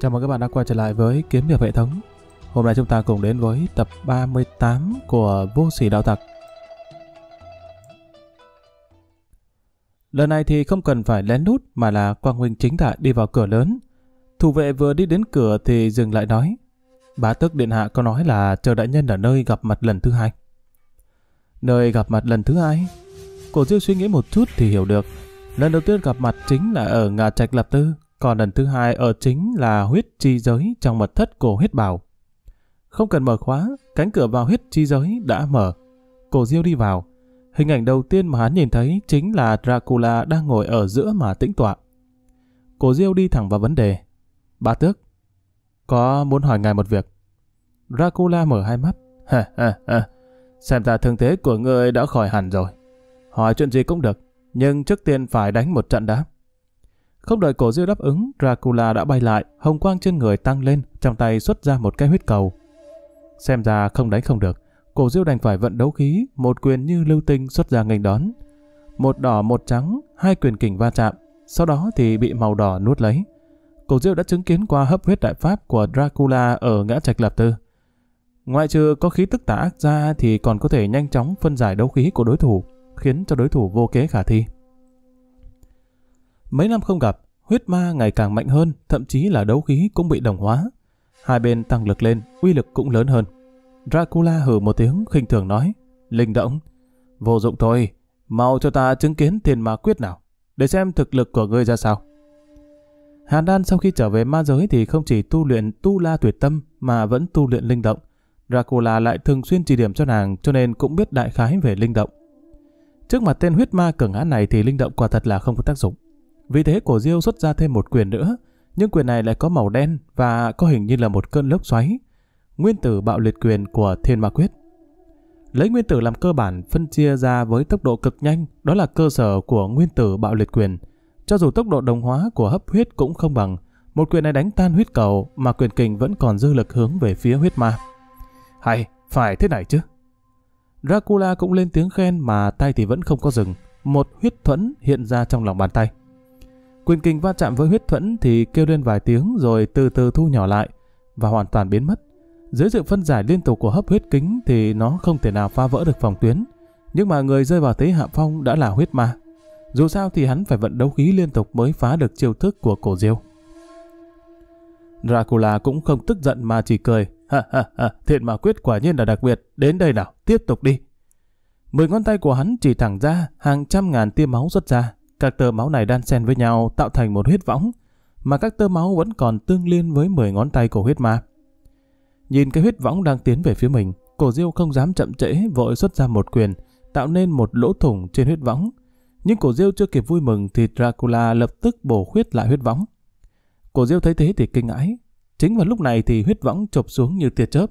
Chào mừng các bạn đã quay trở lại với Kiếm Hiệp Hệ Thống. Hôm nay chúng ta cùng đến với tập 38 của Vô Sỉ Đạo Tặc. Lần này thì không cần phải lén nút mà là Quang Huynh chính đại đi vào cửa lớn. Thủ vệ vừa đi đến cửa thì dừng lại nói. Bá tước điện hạ có nói là chờ đại nhân ở nơi gặp mặt lần thứ hai. Nơi gặp mặt lần thứ hai? Cổ Diêu suy nghĩ một chút thì hiểu được. Lần đầu tiên gặp mặt chính là ở ngà trạch lập tư còn lần thứ hai ở chính là huyết chi giới trong mật thất cổ huyết bảo. Không cần mở khóa, cánh cửa vào huyết chi giới đã mở. Cổ Diêu đi vào. Hình ảnh đầu tiên mà hắn nhìn thấy chính là Dracula đang ngồi ở giữa mà tĩnh tọa. Cổ Diêu đi thẳng vào vấn đề. Bà Tước, có muốn hỏi ngài một việc. Dracula mở hai mắt. Ha ha ha, xem ra thương thế của ngươi đã khỏi hẳn rồi. Hỏi chuyện gì cũng được, nhưng trước tiên phải đánh một trận đã. Không đợi cổ diêu đáp ứng, Dracula đã bay lại, hồng quang trên người tăng lên, trong tay xuất ra một cái huyết cầu. Xem ra không đánh không được, cổ diêu đành phải vận đấu khí, một quyền như lưu tinh xuất ra nghênh đón. Một đỏ một trắng, hai quyền kình va chạm, sau đó thì bị màu đỏ nuốt lấy. Cổ diêu đã chứng kiến qua hấp huyết đại pháp của Dracula ở ngã trạch lập tư. Ngoại trừ có khí tức tả ác ra thì còn có thể nhanh chóng phân giải đấu khí của đối thủ, khiến cho đối thủ vô kế khả thi. Mấy năm không gặp, huyết ma ngày càng mạnh hơn, thậm chí là đấu khí cũng bị đồng hóa. Hai bên tăng lực lên, uy lực cũng lớn hơn. Dracula hừ một tiếng khinh thường nói, linh động. Vô dụng thôi, mau cho ta chứng kiến thiên ma quyết nào, để xem thực lực của ngươi ra sao. Hàn Đan sau khi trở về ma giới thì không chỉ tu luyện tu la tuyệt tâm mà vẫn tu luyện linh động. Dracula lại thường xuyên chỉ điểm cho nàng cho nên cũng biết đại khái về linh động. Trước mặt tên huyết ma cường án này thì linh động quả thật là không có tác dụng. Vì thế cổ diêu xuất ra thêm một quyền nữa, nhưng quyền này lại có màu đen và có hình như là một cơn lốc xoáy. Nguyên tử bạo liệt quyền của Thiên Ma Quyết. Lấy nguyên tử làm cơ bản phân chia ra với tốc độ cực nhanh, đó là cơ sở của nguyên tử bạo liệt quyền. Cho dù tốc độ đồng hóa của hấp huyết cũng không bằng, một quyền này đánh tan huyết cầu mà quyền kình vẫn còn dư lực hướng về phía huyết ma. Hay, phải thế này chứ. Dracula cũng lên tiếng khen mà tay thì vẫn không có dừng. Một huyết thuẫn hiện ra trong lòng bàn tay. Quyền kinh va chạm với huyết thuẫn thì kêu lên vài tiếng rồi từ từ thu nhỏ lại và hoàn toàn biến mất. Dưới sự phân giải liên tục của hấp huyết kính thì nó không thể nào phá vỡ được phòng tuyến. Nhưng mà người rơi vào thế hạ phong đã là huyết ma. Dù sao thì hắn phải vận đấu khí liên tục mới phá được chiêu thức của cổ diêu. Dracula cũng không tức giận mà chỉ cười. Ha ha ha, thiện mà quyết quả nhiên là đặc biệt. Đến đây nào, tiếp tục đi. Mười ngón tay của hắn chỉ thẳng ra, hàng trăm ngàn tia máu xuất ra. Các tơ máu này đan xen với nhau tạo thành một huyết võng, mà các tơ máu vẫn còn tương liên với 10 ngón tay của huyết ma. Nhìn cái huyết võng đang tiến về phía mình, cổ diêu không dám chậm trễ vội xuất ra một quyền, tạo nên một lỗ thủng trên huyết võng. Nhưng cổ diêu chưa kịp vui mừng thì Dracula lập tức bổ khuyết lại huyết võng. Cổ diêu thấy thế thì kinh ngãi. Chính vào lúc này thì huyết võng chộp xuống như tia chớp.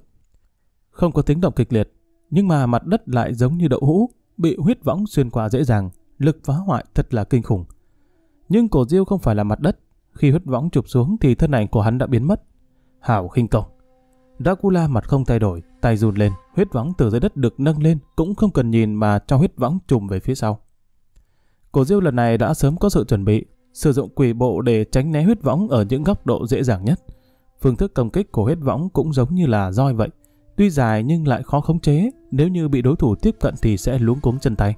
Không có tiếng động kịch liệt, nhưng mà mặt đất lại giống như đậu hũ, bị huyết võng xuyên qua dễ dàng lực phá hoại thật là kinh khủng. Nhưng cổ diêu không phải là mặt đất, khi huyết võng chụp xuống thì thân ảnh của hắn đã biến mất. Hảo khinh công. Dracula mặt không thay đổi, tay run lên, huyết võng từ dưới đất được nâng lên, cũng không cần nhìn mà cho huyết võng trùm về phía sau. Cổ diêu lần này đã sớm có sự chuẩn bị, sử dụng quỷ bộ để tránh né huyết võng ở những góc độ dễ dàng nhất. Phương thức công kích của huyết võng cũng giống như là roi vậy, tuy dài nhưng lại khó khống chế, nếu như bị đối thủ tiếp cận thì sẽ luống cuống chân tay.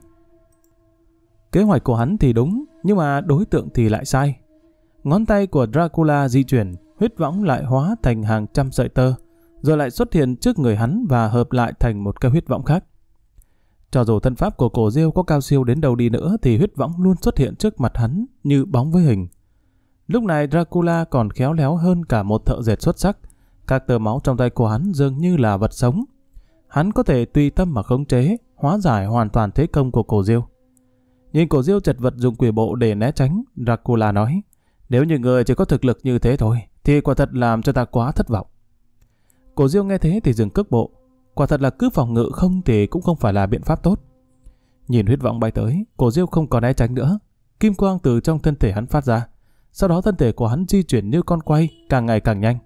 Kế hoạch của hắn thì đúng, nhưng mà đối tượng thì lại sai. Ngón tay của Dracula di chuyển, huyết võng lại hóa thành hàng trăm sợi tơ, rồi lại xuất hiện trước người hắn và hợp lại thành một cái huyết võng khác. Cho dù thân pháp của cổ diêu có cao siêu đến đâu đi nữa thì huyết võng luôn xuất hiện trước mặt hắn như bóng với hình. Lúc này Dracula còn khéo léo hơn cả một thợ dệt xuất sắc. Các tờ máu trong tay của hắn dường như là vật sống. Hắn có thể tùy tâm mà khống chế, hóa giải hoàn toàn thế công của cổ diêu. Nhìn cổ diêu chật vật dùng quỷ bộ để né tránh, Dracula nói, nếu như người chỉ có thực lực như thế thôi, thì quả thật làm cho ta quá thất vọng. Cổ diêu nghe thế thì dừng cước bộ, quả thật là cứ phòng ngự không thì cũng không phải là biện pháp tốt. Nhìn huyết vọng bay tới, cổ diêu không còn né tránh nữa, kim quang từ trong thân thể hắn phát ra, sau đó thân thể của hắn di chuyển như con quay, càng ngày càng nhanh.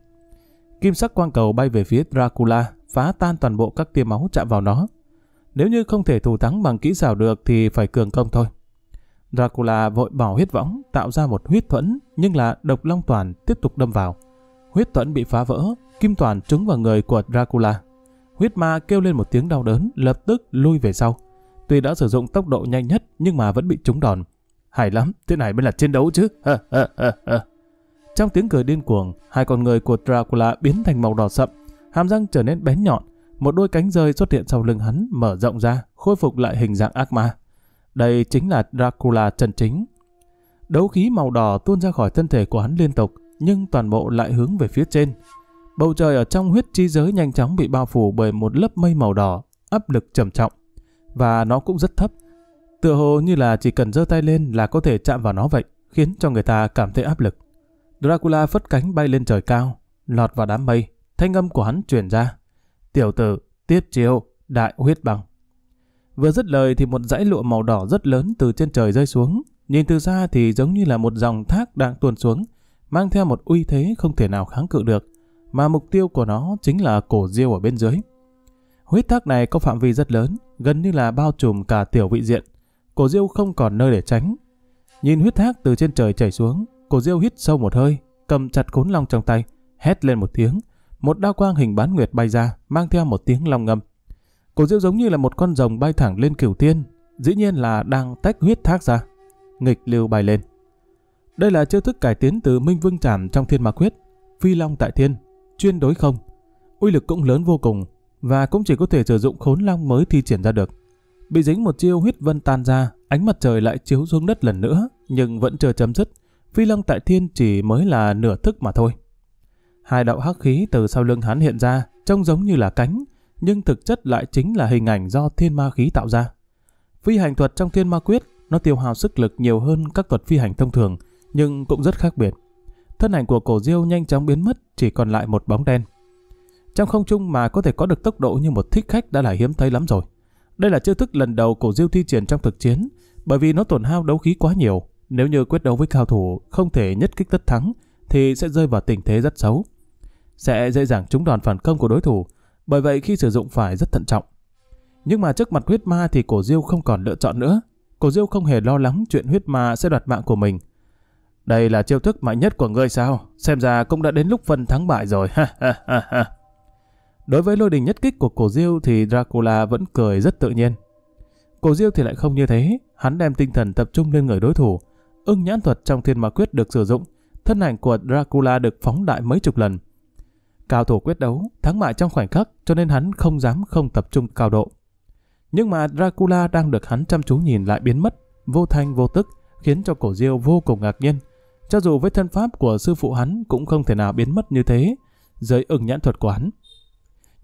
Kim sắc quang cầu bay về phía Dracula, phá tan toàn bộ các tia máu chạm vào nó. Nếu như không thể thủ thắng bằng kỹ xảo được thì phải cường công thôi. Dracula vội bỏ huyết võng, tạo ra một huyết thuẫn, nhưng là độc long toàn tiếp tục đâm vào. Huyết thuẫn bị phá vỡ, kim toàn trúng vào người của Dracula. Huyết ma kêu lên một tiếng đau đớn, lập tức lui về sau. Tuy đã sử dụng tốc độ nhanh nhất nhưng mà vẫn bị trúng đòn. Hay lắm, thế này mới là chiến đấu chứ. Trong tiếng cười điên cuồng, hai con người của Dracula biến thành màu đỏ sậm, hàm răng trở nên bén nhọn, một đôi cánh rơi xuất hiện sau lưng hắn, mở rộng ra, khôi phục lại hình dạng ác ma. Đây chính là Dracula chân chính. Đấu khí màu đỏ tuôn ra khỏi thân thể của hắn liên tục, nhưng toàn bộ lại hướng về phía trên. Bầu trời ở trong huyết chi giới nhanh chóng bị bao phủ bởi một lớp mây màu đỏ, áp lực trầm trọng. Và nó cũng rất thấp. Tựa hồ như là chỉ cần giơ tay lên là có thể chạm vào nó vậy, khiến cho người ta cảm thấy áp lực. Dracula phất cánh bay lên trời cao, lọt vào đám mây, thanh âm của hắn truyền ra, tiểu tử, tiếp chiêu, đại huyết băng Vừa dứt lời thì một dãy lụa màu đỏ rất lớn từ trên trời rơi xuống, nhìn từ xa thì giống như là một dòng thác đang tuôn xuống, mang theo một uy thế không thể nào kháng cự được, mà mục tiêu của nó chính là cổ diêu ở bên dưới. Huyết thác này có phạm vi rất lớn, gần như là bao trùm cả tiểu vị diện. Cổ diêu không còn nơi để tránh. Nhìn huyết thác từ trên trời chảy xuống, cổ diêu hít sâu một hơi, cầm chặt khốn long trong tay, hét lên một tiếng, một đao quang hình bán nguyệt bay ra, mang theo một tiếng long ngâm. Cổ diêu giống như là một con rồng bay thẳng lên cửu thiên, dĩ nhiên là đang tách huyết thác ra, nghịch lưu bay lên. Đây là chiêu thức cải tiến từ Minh Vương Trảm trong Thiên ma Quyết, Phi Long tại Thiên, chuyên đối không. Uy lực cũng lớn vô cùng và cũng chỉ có thể sử dụng Khốn Long mới thi triển ra được. Bị dính một chiêu huyết vân tan ra, ánh mặt trời lại chiếu xuống đất lần nữa, nhưng vẫn chưa chấm dứt. Phi Long tại Thiên chỉ mới là nửa thức mà thôi. Hai đạo hắc khí từ sau lưng hắn hiện ra, trông giống như là cánh, nhưng thực chất lại chính là hình ảnh do thiên ma khí tạo ra. Phi hành thuật trong thiên ma quyết, nó tiêu hao sức lực nhiều hơn các thuật phi hành thông thường, nhưng cũng rất khác biệt. Thân ảnh của cổ diêu nhanh chóng biến mất, chỉ còn lại một bóng đen. Trong không trung mà có thể có được tốc độ như một thích khách đã là hiếm thấy lắm rồi. Đây là chiêu thức lần đầu cổ diêu thi triển trong thực chiến, bởi vì nó tổn hao đấu khí quá nhiều. Nếu như quyết đấu với cao thủ không thể nhất kích tất thắng, thì sẽ rơi vào tình thế rất xấu sẽ dễ dàng trúng đòn phản công của đối thủ, bởi vậy khi sử dụng phải rất thận trọng. Nhưng mà trước mặt huyết ma thì cổ diêu không còn lựa chọn nữa. Cổ diêu không hề lo lắng chuyện huyết ma sẽ đoạt mạng của mình. Đây là chiêu thức mạnh nhất của ngươi sao? Xem ra cũng đã đến lúc phân thắng bại rồi. Đối với lôi đình nhất kích của cổ diêu thì Dracula vẫn cười rất tự nhiên. Cổ diêu thì lại không như thế. Hắn đem tinh thần tập trung lên người đối thủ. Ưng nhãn thuật trong thiên ma quyết được sử dụng. Thân ảnh của Dracula được phóng đại mấy chục lần Cao thủ quyết đấu, thắng bại trong khoảnh khắc cho nên hắn không dám không tập trung cao độ. Nhưng mà Dracula đang được hắn chăm chú nhìn lại biến mất, vô thanh vô tức, khiến cho cổ diêu vô cùng ngạc nhiên. Cho dù với thân pháp của sư phụ hắn cũng không thể nào biến mất như thế, dưới ưng nhãn thuật của hắn.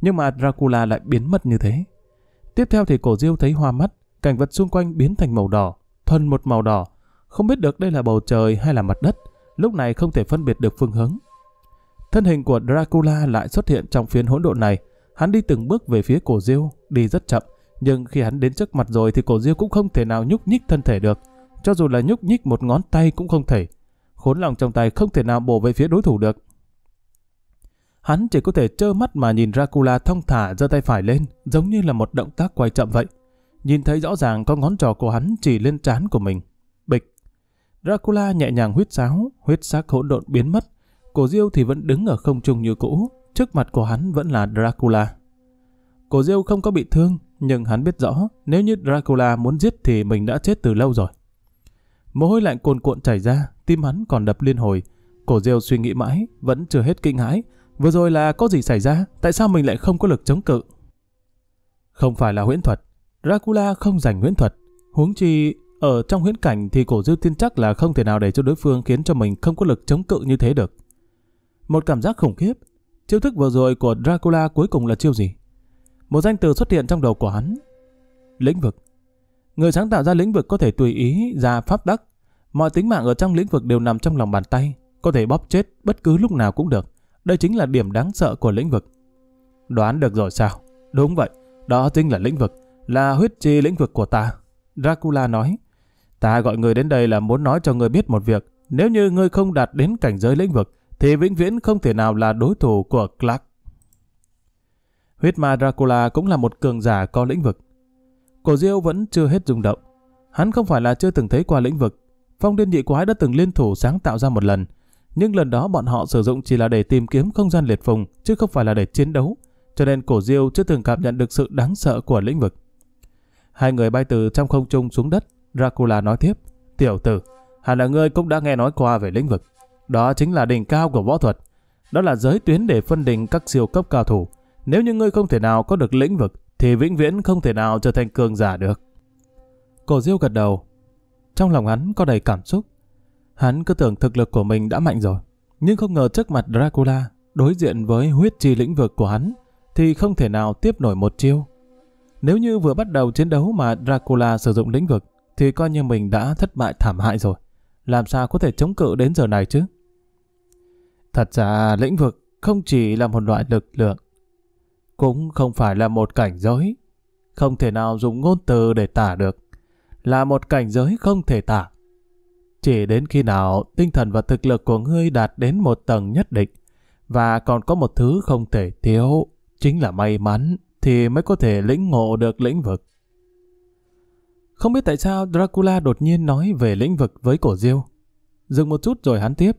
Nhưng mà Dracula lại biến mất như thế. Tiếp theo thì cổ diêu thấy hoa mắt, cảnh vật xung quanh biến thành màu đỏ, thuần một màu đỏ, không biết được đây là bầu trời hay là mặt đất, lúc này không thể phân biệt được phương hướng. Thân hình của Dracula lại xuất hiện trong phiến hỗn độn này. Hắn đi từng bước về phía cổ diêu, đi rất chậm, nhưng khi hắn đến trước mặt rồi thì cổ diêu cũng không thể nào nhúc nhích thân thể được. Cho dù là nhúc nhích một ngón tay cũng không thể. Khốn lòng trong tay không thể nào bổ về phía đối thủ được. Hắn chỉ có thể trơ mắt mà nhìn Dracula thong thả giơ tay phải lên, giống như là một động tác quay chậm vậy. Nhìn thấy rõ ràng có ngón trỏ của hắn chỉ lên trán của mình. Bịch. Dracula nhẹ nhàng huyết sáo, huyết sắc hỗn độn biến mất, Cổ Diêu thì vẫn đứng ở không trung như cũ, trước mặt của hắn vẫn là Dracula. Cổ Diêu không có bị thương, nhưng hắn biết rõ nếu như Dracula muốn giết thì mình đã chết từ lâu rồi. Mồ hôi lạnh cuồn cuộn chảy ra, tim hắn còn đập liên hồi. Cổ Diêu suy nghĩ mãi, vẫn chưa hết kinh hãi. Vừa rồi là có gì xảy ra, tại sao mình lại không có lực chống cự? Không phải là huyễn thuật, Dracula không giành huyễn thuật. Huống chi, ở trong huyễn cảnh thì cổ Diêu tin chắc là không thể nào để cho đối phương khiến cho mình không có lực chống cự như thế được. Một cảm giác khủng khiếp. Chiêu thức vừa rồi của Dracula cuối cùng là chiêu gì? Một danh từ xuất hiện trong đầu của hắn. Lĩnh vực. Người sáng tạo ra lĩnh vực có thể tùy ý ra pháp đắc. Mọi tính mạng ở trong lĩnh vực đều nằm trong lòng bàn tay, có thể bóp chết bất cứ lúc nào cũng được. Đây chính là điểm đáng sợ của lĩnh vực. Đoán được rồi sao? Đúng vậy, đó chính là lĩnh vực, là huyết chi lĩnh vực của ta. Dracula nói, ta gọi người đến đây là muốn nói cho người biết một việc. Nếu như ngươi không đạt đến cảnh giới lĩnh vực, thì vĩnh viễn không thể nào là đối thủ của Clark. Huyết ma Dracula cũng là một cường giả có lĩnh vực. Cổ Diêu vẫn chưa hết rung động. Hắn không phải là chưa từng thấy qua lĩnh vực. Phong điên nhị quái đã từng liên thủ sáng tạo ra một lần. Nhưng lần đó bọn họ sử dụng chỉ là để tìm kiếm không gian liệt phùng, chứ không phải là để chiến đấu. Cho nên cổ Diêu chưa từng cảm nhận được sự đáng sợ của lĩnh vực. Hai người bay từ trong không trung xuống đất. Dracula nói tiếp. Tiểu tử, hẳn là ngươi cũng đã nghe nói qua về lĩnh vực. Đó chính là đỉnh cao của võ thuật. Đó là giới tuyến để phân định các siêu cấp cao thủ. Nếu như ngươi không thể nào có được lĩnh vực, thì vĩnh viễn không thể nào trở thành cường giả được. Cổ Diêu gật đầu. Trong lòng hắn có đầy cảm xúc. Hắn cứ tưởng thực lực của mình đã mạnh rồi. Nhưng không ngờ trước mặt Dracula, đối diện với huyết chi lĩnh vực của hắn, thì không thể nào tiếp nổi một chiêu. Nếu như vừa bắt đầu chiến đấu mà Dracula sử dụng lĩnh vực, thì coi như mình đã thất bại thảm hại rồi. Làm sao có thể chống cự đến giờ này chứ? Thật ra lĩnh vực không chỉ là một loại lực lượng, cũng không phải là một cảnh giới, không thể nào dùng ngôn từ để tả được, là một cảnh giới không thể tả. Chỉ đến khi nào tinh thần và thực lực của ngươi đạt đến một tầng nhất định, và còn có một thứ không thể thiếu, chính là may mắn, thì mới có thể lĩnh ngộ được lĩnh vực. Không biết tại sao Dracula đột nhiên nói về lĩnh vực với cổ diêu. Dừng một chút rồi hắn tiếp.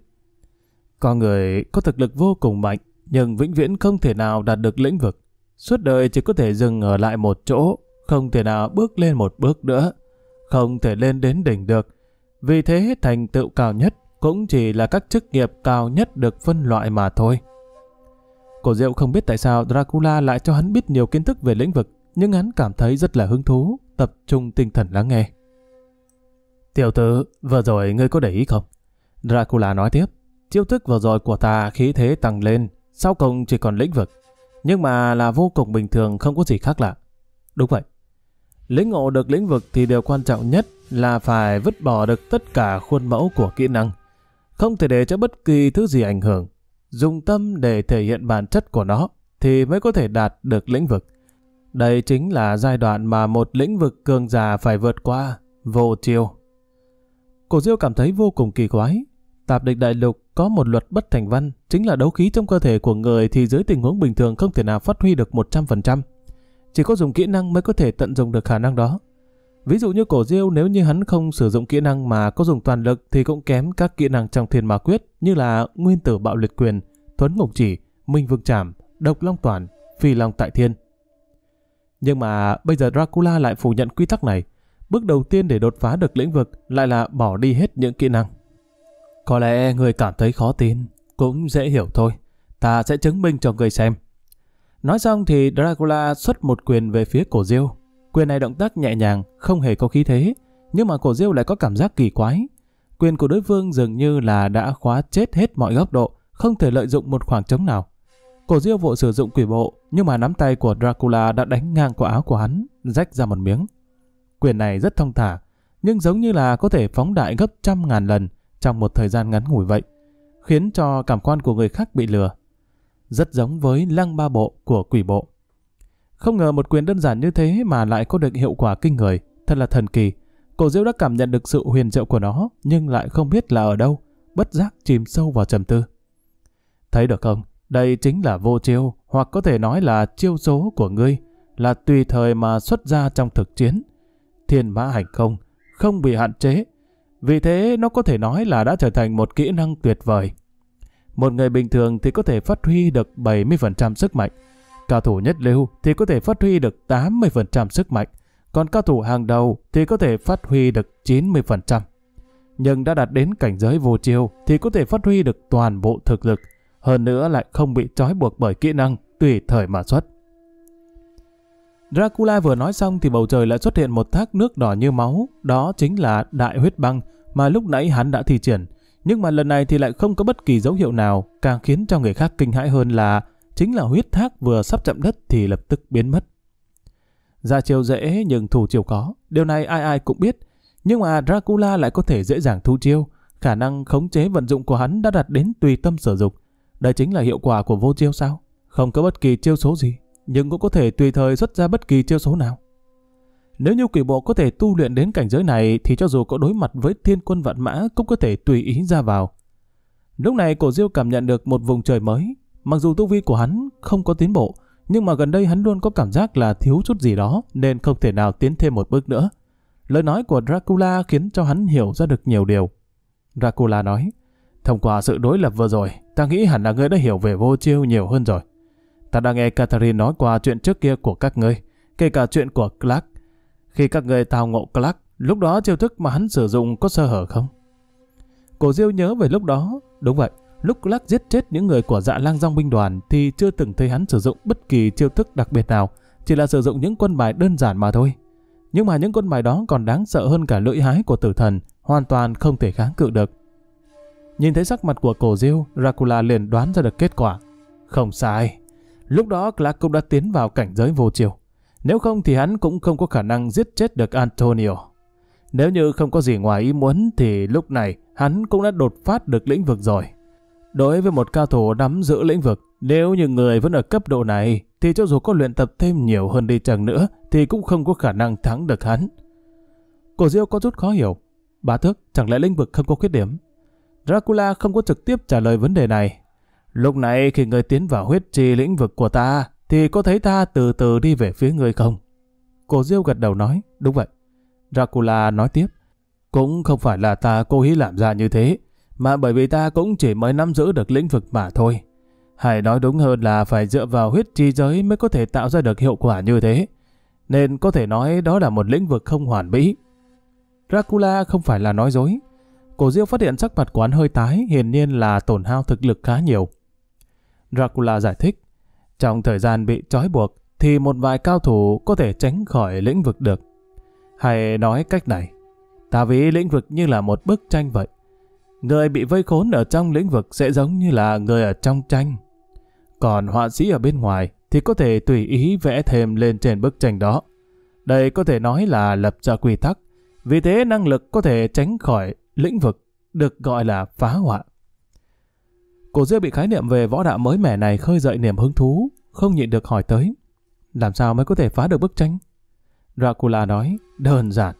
Con người có thực lực vô cùng mạnh, nhưng vĩnh viễn không thể nào đạt được lĩnh vực. Suốt đời chỉ có thể dừng ở lại một chỗ, không thể nào bước lên một bước nữa, không thể lên đến đỉnh được. Vì thế thành tựu cao nhất cũng chỉ là các chức nghiệp cao nhất được phân loại mà thôi. Cổ Diệu không biết tại sao Dracula lại cho hắn biết nhiều kiến thức về lĩnh vực, nhưng hắn cảm thấy rất là hứng thú, tập trung tinh thần lắng nghe. Tiểu tử, vừa rồi ngươi có để ý không? Dracula nói tiếp. Chiêu thức vừa rồi của ta khí thế tăng lên, sau cùng chỉ còn lĩnh vực. Nhưng mà là vô cùng bình thường không có gì khác lạ. Đúng vậy. Lĩnh ngộ được lĩnh vực thì điều quan trọng nhất là phải vứt bỏ được tất cả khuôn mẫu của kỹ năng. Không thể để cho bất kỳ thứ gì ảnh hưởng. Dùng tâm để thể hiện bản chất của nó thì mới có thể đạt được lĩnh vực. Đây chính là giai đoạn mà một lĩnh vực cường giả phải vượt qua, vô chiêu. Cổ Diêu cảm thấy vô cùng kỳ quái, Tạp địch đại lục có một luật bất thành văn, chính là đấu khí trong cơ thể của người thì dưới tình huống bình thường không thể nào phát huy được 100%. Chỉ có dùng kỹ năng mới có thể tận dụng được khả năng đó. Ví dụ như cổ diêu nếu như hắn không sử dụng kỹ năng mà có dùng toàn lực thì cũng kém các kỹ năng trong thiên ma quyết như là nguyên tử bạo liệt quyền, thuấn ngục chỉ, minh vương trảm, độc long toàn, phi long tại thiên. Nhưng mà bây giờ Dracula lại phủ nhận quy tắc này. Bước đầu tiên để đột phá được lĩnh vực lại là bỏ đi hết những kỹ năng. Có lẽ người cảm thấy khó tin, cũng dễ hiểu thôi. Ta sẽ chứng minh cho người xem. Nói xong thì Dracula xuất một quyền về phía cổ diêu. Quyền này động tác nhẹ nhàng, không hề có khí thế, nhưng mà cổ diêu lại có cảm giác kỳ quái. Quyền của đối phương dường như là đã khóa chết hết mọi góc độ, không thể lợi dụng một khoảng trống nào. Cổ diêu vội sử dụng quỷ bộ, nhưng mà nắm tay của Dracula đã đánh ngang qua áo của hắn, rách ra một miếng. Quyền này rất thông thả, nhưng giống như là có thể phóng đại gấp trăm ngàn lần, trong một thời gian ngắn ngủi vậy, khiến cho cảm quan của người khác bị lừa. Rất giống với lăng ba bộ của quỷ bộ. Không ngờ một quyền đơn giản như thế mà lại có được hiệu quả kinh người, thật là thần kỳ. Cổ Diễu đã cảm nhận được sự huyền diệu của nó, nhưng lại không biết là ở đâu, bất giác chìm sâu vào trầm tư. Thấy được không, đây chính là vô chiêu, hoặc có thể nói là chiêu số của ngươi, là tùy thời mà xuất ra trong thực chiến. Thiên mã hành không, không bị hạn chế, vì thế nó có thể nói là đã trở thành một kỹ năng tuyệt vời. Một người bình thường thì có thể phát huy được 70% sức mạnh. Cao thủ nhất lưu thì có thể phát huy được 80% sức mạnh. Còn cao thủ hàng đầu thì có thể phát huy được 90%. Nhưng đã đạt đến cảnh giới vô chiêu thì có thể phát huy được toàn bộ thực lực. Hơn nữa lại không bị trói buộc bởi kỹ năng tùy thời mà xuất. Dracula vừa nói xong thì bầu trời lại xuất hiện một thác nước đỏ như máu, đó chính là đại huyết băng mà lúc nãy hắn đã thi triển. Nhưng mà lần này thì lại không có bất kỳ dấu hiệu nào, càng khiến cho người khác kinh hãi hơn là chính là huyết thác vừa sắp chạm đất thì lập tức biến mất. Ra chiều dễ nhưng thủ chiều có, điều này ai ai cũng biết. Nhưng mà Dracula lại có thể dễ dàng thu chiêu, khả năng khống chế vận dụng của hắn đã đạt đến tùy tâm sử dụng, Đây chính là hiệu quả của vô chiêu sao? Không có bất kỳ chiêu số gì, nhưng cũng có thể tùy thời xuất ra bất kỳ chiêu số nào. Nếu như quỷ bộ có thể tu luyện đến cảnh giới này thì cho dù có đối mặt với thiên quân vạn mã cũng có thể tùy ý ra vào. Lúc này cổ diêu cảm nhận được một vùng trời mới, mặc dù tu vi của hắn không có tiến bộ, nhưng mà gần đây hắn luôn có cảm giác là thiếu chút gì đó nên không thể nào tiến thêm một bước nữa. Lời nói của Dracula khiến cho hắn hiểu ra được nhiều điều. Dracula nói, thông qua sự đối lập vừa rồi, ta nghĩ hẳn là ngươi đã hiểu về vô chiêu nhiều hơn rồi. Ta đã nghe Catherine nói qua chuyện trước kia của các ngươi, kể cả chuyện của Clark. Khi các ngươi thao ngộ Clark, lúc đó chiêu thức mà hắn sử dụng có sơ hở không? Cổ Diêu nhớ về lúc đó, đúng vậy, lúc Clark giết chết những người của dạ lang dòng binh đoàn thì chưa từng thấy hắn sử dụng bất kỳ chiêu thức đặc biệt nào, chỉ là sử dụng những quân bài đơn giản mà thôi. Nhưng mà những quân bài đó còn đáng sợ hơn cả lưỡi hái của tử thần, hoàn toàn không thể kháng cự được. Nhìn thấy sắc mặt của cổ Diêu, Dracula liền đoán ra được kết quả. Không sai, Lúc đó Clark cũng đã tiến vào cảnh giới vô chiều. Nếu không thì hắn cũng không có khả năng giết chết được Antonio. Nếu như không có gì ngoài ý muốn thì lúc này hắn cũng đã đột phát được lĩnh vực rồi. Đối với một cao thủ nắm giữ lĩnh vực, nếu như người vẫn ở cấp độ này thì cho dù có luyện tập thêm nhiều hơn đi chăng nữa thì cũng không có khả năng thắng được hắn. Cổ Diêu có chút khó hiểu. Bá thức, chẳng lẽ lĩnh vực không có khuyết điểm? Dracula không có trực tiếp trả lời vấn đề này, Lúc này khi người tiến vào huyết trì lĩnh vực của ta, thì có thấy ta từ từ đi về phía người không? Cô Diêu gật đầu nói, đúng vậy. Dracula nói tiếp, cũng không phải là ta cố ý làm ra như thế, mà bởi vì ta cũng chỉ mới nắm giữ được lĩnh vực mà thôi. Hay nói đúng hơn là phải dựa vào huyết chi giới mới có thể tạo ra được hiệu quả như thế. Nên có thể nói đó là một lĩnh vực không hoàn mỹ. Dracula không phải là nói dối. Cổ Diêu phát hiện sắc mặt quán hơi tái, hiển nhiên là tổn hao thực lực khá nhiều. Dracula giải thích. Trong thời gian bị trói buộc, thì một vài cao thủ có thể tránh khỏi lĩnh vực được. Hay nói cách này, ta ví lĩnh vực như là một bức tranh vậy. Người bị vây khốn ở trong lĩnh vực sẽ giống như là người ở trong tranh. Còn họa sĩ ở bên ngoài thì có thể tùy ý vẽ thêm lên trên bức tranh đó. Đây có thể nói là lập ra quy tắc, vì thế năng lực có thể tránh khỏi lĩnh vực được gọi là phá hoại. Cô Diêu bị khái niệm về võ đạo mới mẻ này khơi dậy niềm hứng thú, không nhịn được hỏi tới. Làm sao mới có thể phá được bức tranh? Dracula nói, đơn giản,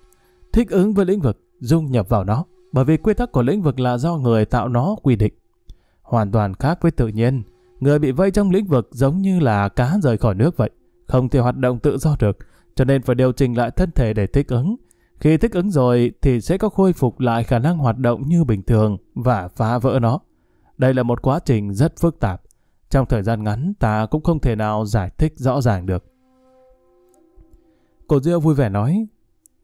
thích ứng với lĩnh vực, dung nhập vào nó, bởi vì quy tắc của lĩnh vực là do người tạo nó quy định. Hoàn toàn khác với tự nhiên, người bị vây trong lĩnh vực giống như là cá rời khỏi nước vậy, không thể hoạt động tự do được, cho nên phải điều chỉnh lại thân thể để thích ứng. Khi thích ứng rồi thì sẽ có khôi phục lại khả năng hoạt động như bình thường và phá vỡ nó. Đây là một quá trình rất phức tạp. Trong thời gian ngắn ta cũng không thể nào giải thích rõ ràng được. Cổ Diêu vui vẻ nói,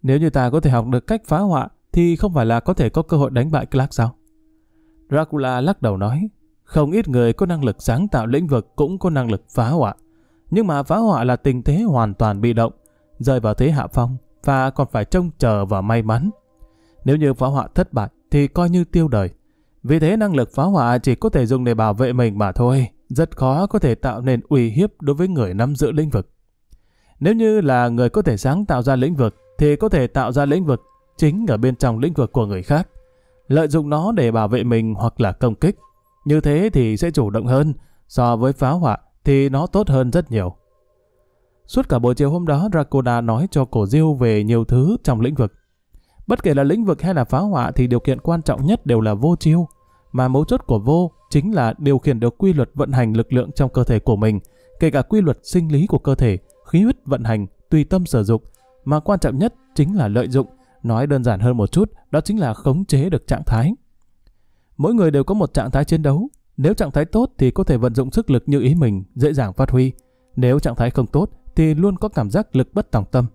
nếu như ta có thể học được cách phá họa thì không phải là có thể có cơ hội đánh bại Clark sao? Dracula lắc đầu nói, không ít người có năng lực sáng tạo lĩnh vực cũng có năng lực phá hoại. Nhưng mà phá hoại là tình thế hoàn toàn bị động, rơi vào thế hạ phong và còn phải trông chờ và may mắn. Nếu như phá hoại thất bại thì coi như tiêu đời. Vì thế năng lực phá hoại chỉ có thể dùng để bảo vệ mình mà thôi, rất khó có thể tạo nên uy hiếp đối với người nắm giữ lĩnh vực. Nếu như là người có thể sáng tạo ra lĩnh vực, thì có thể tạo ra lĩnh vực chính ở bên trong lĩnh vực của người khác, lợi dụng nó để bảo vệ mình hoặc là công kích. Như thế thì sẽ chủ động hơn, so với phá hoại thì nó tốt hơn rất nhiều. Suốt cả buổi chiều hôm đó, Dracona nói cho cổ Diêu về nhiều thứ trong lĩnh vực. Bất kể là lĩnh vực hay là phá họa thì điều kiện quan trọng nhất đều là vô chiêu mà mấu chốt của vô chính là điều khiển được quy luật vận hành lực lượng trong cơ thể của mình, kể cả quy luật sinh lý của cơ thể, khí huyết vận hành, tùy tâm sử dụng, mà quan trọng nhất chính là lợi dụng, nói đơn giản hơn một chút, đó chính là khống chế được trạng thái. Mỗi người đều có một trạng thái chiến đấu, nếu trạng thái tốt thì có thể vận dụng sức lực như ý mình, dễ dàng phát huy, nếu trạng thái không tốt thì luôn có cảm giác lực bất tòng tâm.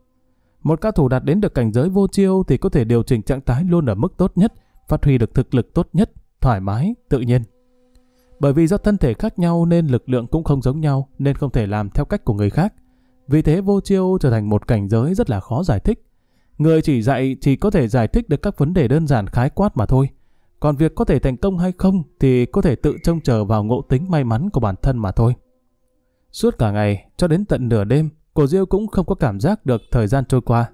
Một cao thủ đạt đến được cảnh giới vô chiêu thì có thể điều chỉnh trạng thái luôn ở mức tốt nhất, phát huy được thực lực tốt nhất thoải mái, tự nhiên. Bởi vì do thân thể khác nhau nên lực lượng cũng không giống nhau nên không thể làm theo cách của người khác. Vì thế vô chiêu trở thành một cảnh giới rất là khó giải thích. Người chỉ dạy chỉ có thể giải thích được các vấn đề đơn giản khái quát mà thôi. Còn việc có thể thành công hay không thì có thể tự trông chờ vào ngộ tính may mắn của bản thân mà thôi. Suốt cả ngày, cho đến tận nửa đêm, cổ Diêu cũng không có cảm giác được thời gian trôi qua.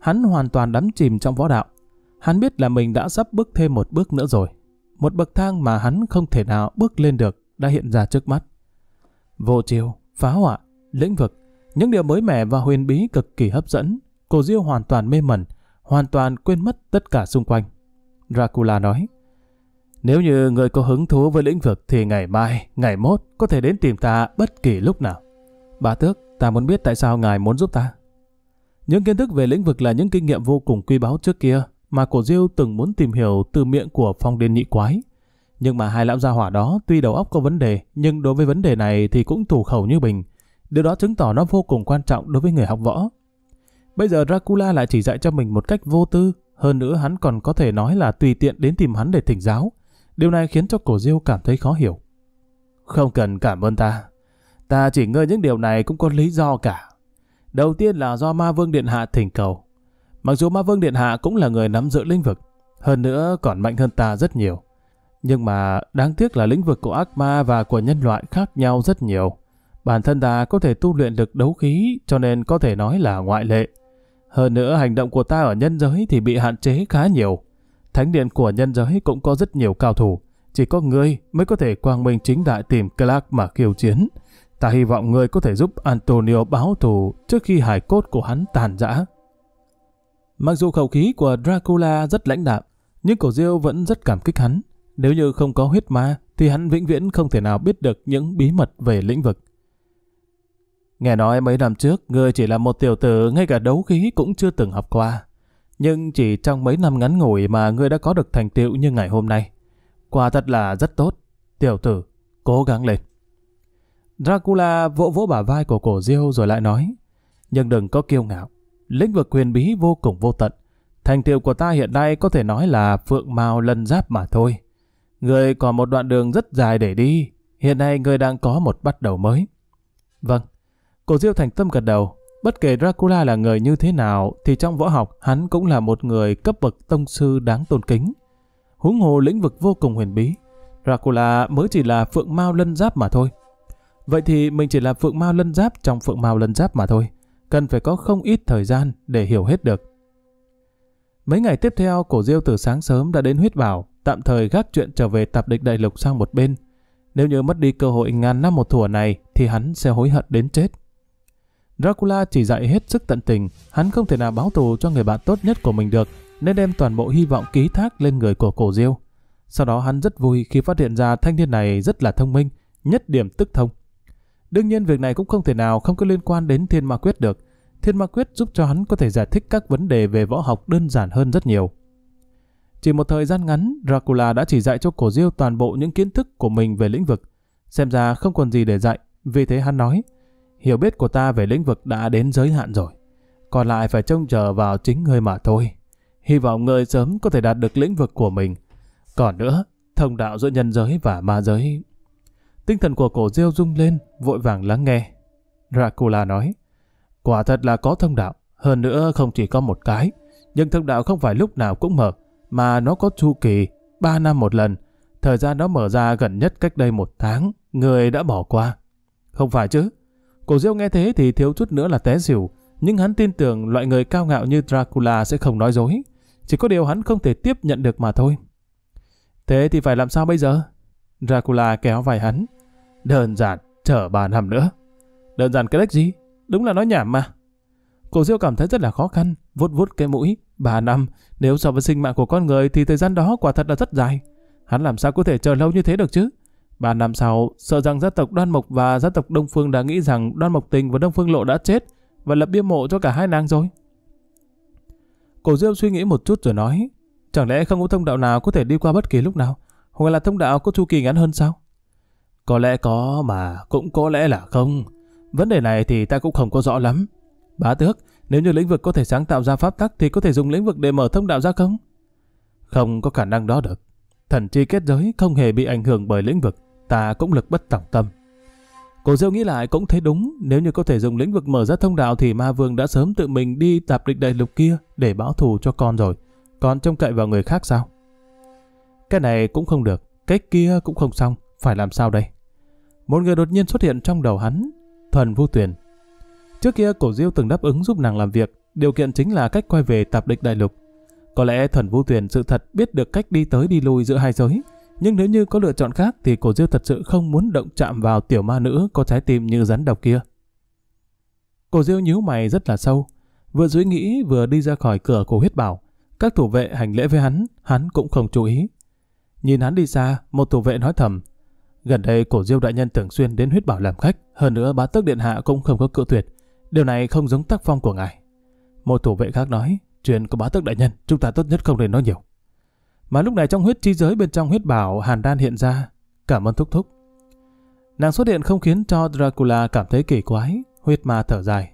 Hắn hoàn toàn đắm chìm trong võ đạo. Hắn biết là mình đã sắp bước thêm một bước nữa rồi một bậc thang mà hắn không thể nào bước lên được đã hiện ra trước mắt. Vô chiều, phá hỏa, lĩnh vực, những điều mới mẻ và huyền bí cực kỳ hấp dẫn, cô Diêu hoàn toàn mê mẩn, hoàn toàn quên mất tất cả xung quanh. Dracula nói, nếu như người có hứng thú với lĩnh vực thì ngày mai, ngày mốt có thể đến tìm ta bất kỳ lúc nào. Bà Tước, ta muốn biết tại sao ngài muốn giúp ta. Những kiến thức về lĩnh vực là những kinh nghiệm vô cùng quý báu trước kia mà cổ diêu từng muốn tìm hiểu từ miệng của phong điên nhị quái. Nhưng mà hai lão gia hỏa đó tuy đầu óc có vấn đề, nhưng đối với vấn đề này thì cũng thủ khẩu như bình. Điều đó chứng tỏ nó vô cùng quan trọng đối với người học võ. Bây giờ Dracula lại chỉ dạy cho mình một cách vô tư, hơn nữa hắn còn có thể nói là tùy tiện đến tìm hắn để thỉnh giáo. Điều này khiến cho cổ diêu cảm thấy khó hiểu. Không cần cảm ơn ta. Ta chỉ ngơi những điều này cũng có lý do cả. Đầu tiên là do ma vương điện hạ thỉnh cầu. Mặc dù Ma Vương Điện Hạ cũng là người nắm giữ lĩnh vực, hơn nữa còn mạnh hơn ta rất nhiều. Nhưng mà đáng tiếc là lĩnh vực của ác ma và của nhân loại khác nhau rất nhiều. Bản thân ta có thể tu luyện được đấu khí cho nên có thể nói là ngoại lệ. Hơn nữa hành động của ta ở nhân giới thì bị hạn chế khá nhiều. Thánh điện của nhân giới cũng có rất nhiều cao thủ. Chỉ có ngươi mới có thể quang minh chính đại tìm Clark mà khiêu chiến. Ta hy vọng ngươi có thể giúp Antonio báo thù trước khi hải cốt của hắn tàn rã. Mặc dù khẩu khí của Dracula rất lãnh đạm, nhưng cổ diêu vẫn rất cảm kích hắn. Nếu như không có huyết ma, thì hắn vĩnh viễn không thể nào biết được những bí mật về lĩnh vực. Nghe nói mấy năm trước, ngươi chỉ là một tiểu tử ngay cả đấu khí cũng chưa từng học qua. Nhưng chỉ trong mấy năm ngắn ngủi mà ngươi đã có được thành tựu như ngày hôm nay. Quả thật là rất tốt. Tiểu tử, cố gắng lên. Dracula vỗ vỗ bả vai của cổ diêu rồi lại nói. Nhưng đừng có kiêu ngạo lĩnh vực quyền bí vô cùng vô tận. Thành tựu của ta hiện nay có thể nói là phượng mao lân giáp mà thôi. Người còn một đoạn đường rất dài để đi, hiện nay người đang có một bắt đầu mới. Vâng, cổ diêu thành tâm gật đầu, bất kể Dracula là người như thế nào thì trong võ học hắn cũng là một người cấp bậc tông sư đáng tôn kính. Huống hồ lĩnh vực vô cùng huyền bí, Dracula mới chỉ là phượng mao lân giáp mà thôi. Vậy thì mình chỉ là phượng mao lân giáp trong phượng mao lân giáp mà thôi cần phải có không ít thời gian để hiểu hết được. Mấy ngày tiếp theo, cổ diêu từ sáng sớm đã đến huyết bảo, tạm thời gác chuyện trở về tập địch đại lục sang một bên. Nếu như mất đi cơ hội ngàn năm một thủa này, thì hắn sẽ hối hận đến chết. Dracula chỉ dạy hết sức tận tình, hắn không thể nào báo thù cho người bạn tốt nhất của mình được, nên đem toàn bộ hy vọng ký thác lên người của cổ diêu. Sau đó hắn rất vui khi phát hiện ra thanh niên này rất là thông minh, nhất điểm tức thông. Đương nhiên việc này cũng không thể nào không có liên quan đến thiên ma quyết được. Thiên ma quyết giúp cho hắn có thể giải thích các vấn đề về võ học đơn giản hơn rất nhiều. Chỉ một thời gian ngắn, Dracula đã chỉ dạy cho cổ diêu toàn bộ những kiến thức của mình về lĩnh vực. Xem ra không còn gì để dạy, vì thế hắn nói, hiểu biết của ta về lĩnh vực đã đến giới hạn rồi. Còn lại phải trông chờ vào chính người mà thôi. Hy vọng người sớm có thể đạt được lĩnh vực của mình. Còn nữa, thông đạo giữa nhân giới và ma giới Tinh thần của cổ rêu rung lên, vội vàng lắng nghe. Dracula nói, quả thật là có thông đạo, hơn nữa không chỉ có một cái, nhưng thông đạo không phải lúc nào cũng mở, mà nó có chu kỳ, 3 năm một lần. Thời gian nó mở ra gần nhất cách đây một tháng, người đã bỏ qua. Không phải chứ? Cổ diêu nghe thế thì thiếu chút nữa là té xỉu, nhưng hắn tin tưởng loại người cao ngạo như Dracula sẽ không nói dối. Chỉ có điều hắn không thể tiếp nhận được mà thôi. Thế thì phải làm sao bây giờ? Dracula kéo vai hắn. Đơn giản, chở bà nằm nữa. Đơn giản cái đếch gì? Đúng là nói nhảm mà. Cổ diêu cảm thấy rất là khó khăn, vuốt vuốt cái mũi. Bà năm, nếu so với sinh mạng của con người thì thời gian đó quả thật là rất dài. Hắn làm sao có thể chờ lâu như thế được chứ? Bà năm sau, sợ rằng gia tộc Đoan Mộc và gia tộc Đông Phương đã nghĩ rằng Đoan Mộc Tình và Đông Phương Lộ đã chết và lập bia mộ cho cả hai nàng rồi. Cổ Diêu suy nghĩ một chút rồi nói, chẳng lẽ không có thông đạo nào có thể đi qua bất kỳ lúc nào? hoặc là thông đạo có chu kỳ ngắn hơn sao? Có lẽ có mà cũng có lẽ là không. Vấn đề này thì ta cũng không có rõ lắm. Bá tước, nếu như lĩnh vực có thể sáng tạo ra pháp tắc thì có thể dùng lĩnh vực để mở thông đạo ra không? Không có khả năng đó được. Thần chi kết giới không hề bị ảnh hưởng bởi lĩnh vực, ta cũng lực bất tòng tâm. Cổ Diêu nghĩ lại cũng thấy đúng, nếu như có thể dùng lĩnh vực mở ra thông đạo thì ma vương đã sớm tự mình đi tạp địch đại lục kia để báo thù cho con rồi. Còn trông cậy vào người khác sao? Cái này cũng không được, cái kia cũng không xong, phải làm sao đây? Một người đột nhiên xuất hiện trong đầu hắn, Thuần vô Tuyền. Trước kia Cổ Diêu từng đáp ứng giúp nàng làm việc, điều kiện chính là cách quay về tạp địch đại lục. Có lẽ Thuần vô Tuyền sự thật biết được cách đi tới đi lui giữa hai giới, nhưng nếu như có lựa chọn khác thì Cổ Diêu thật sự không muốn động chạm vào tiểu ma nữ có trái tim như rắn độc kia. Cổ Diêu nhíu mày rất là sâu, vừa suy nghĩ vừa đi ra khỏi cửa cổ huyết bảo, các thủ vệ hành lễ với hắn, hắn cũng không chú ý. Nhìn hắn đi xa, một thủ vệ nói thầm. Gần đây cổ diêu đại nhân thường xuyên đến huyết bảo làm khách, hơn nữa bá tước điện hạ cũng không có cự tuyệt. Điều này không giống tác phong của ngài. Một thủ vệ khác nói, chuyện của bá tước đại nhân, chúng ta tốt nhất không nên nói nhiều. Mà lúc này trong huyết chi giới bên trong huyết bảo Hàn Đan hiện ra, cảm ơn thúc thúc. Nàng xuất hiện không khiến cho Dracula cảm thấy kỳ quái, huyết ma thở dài.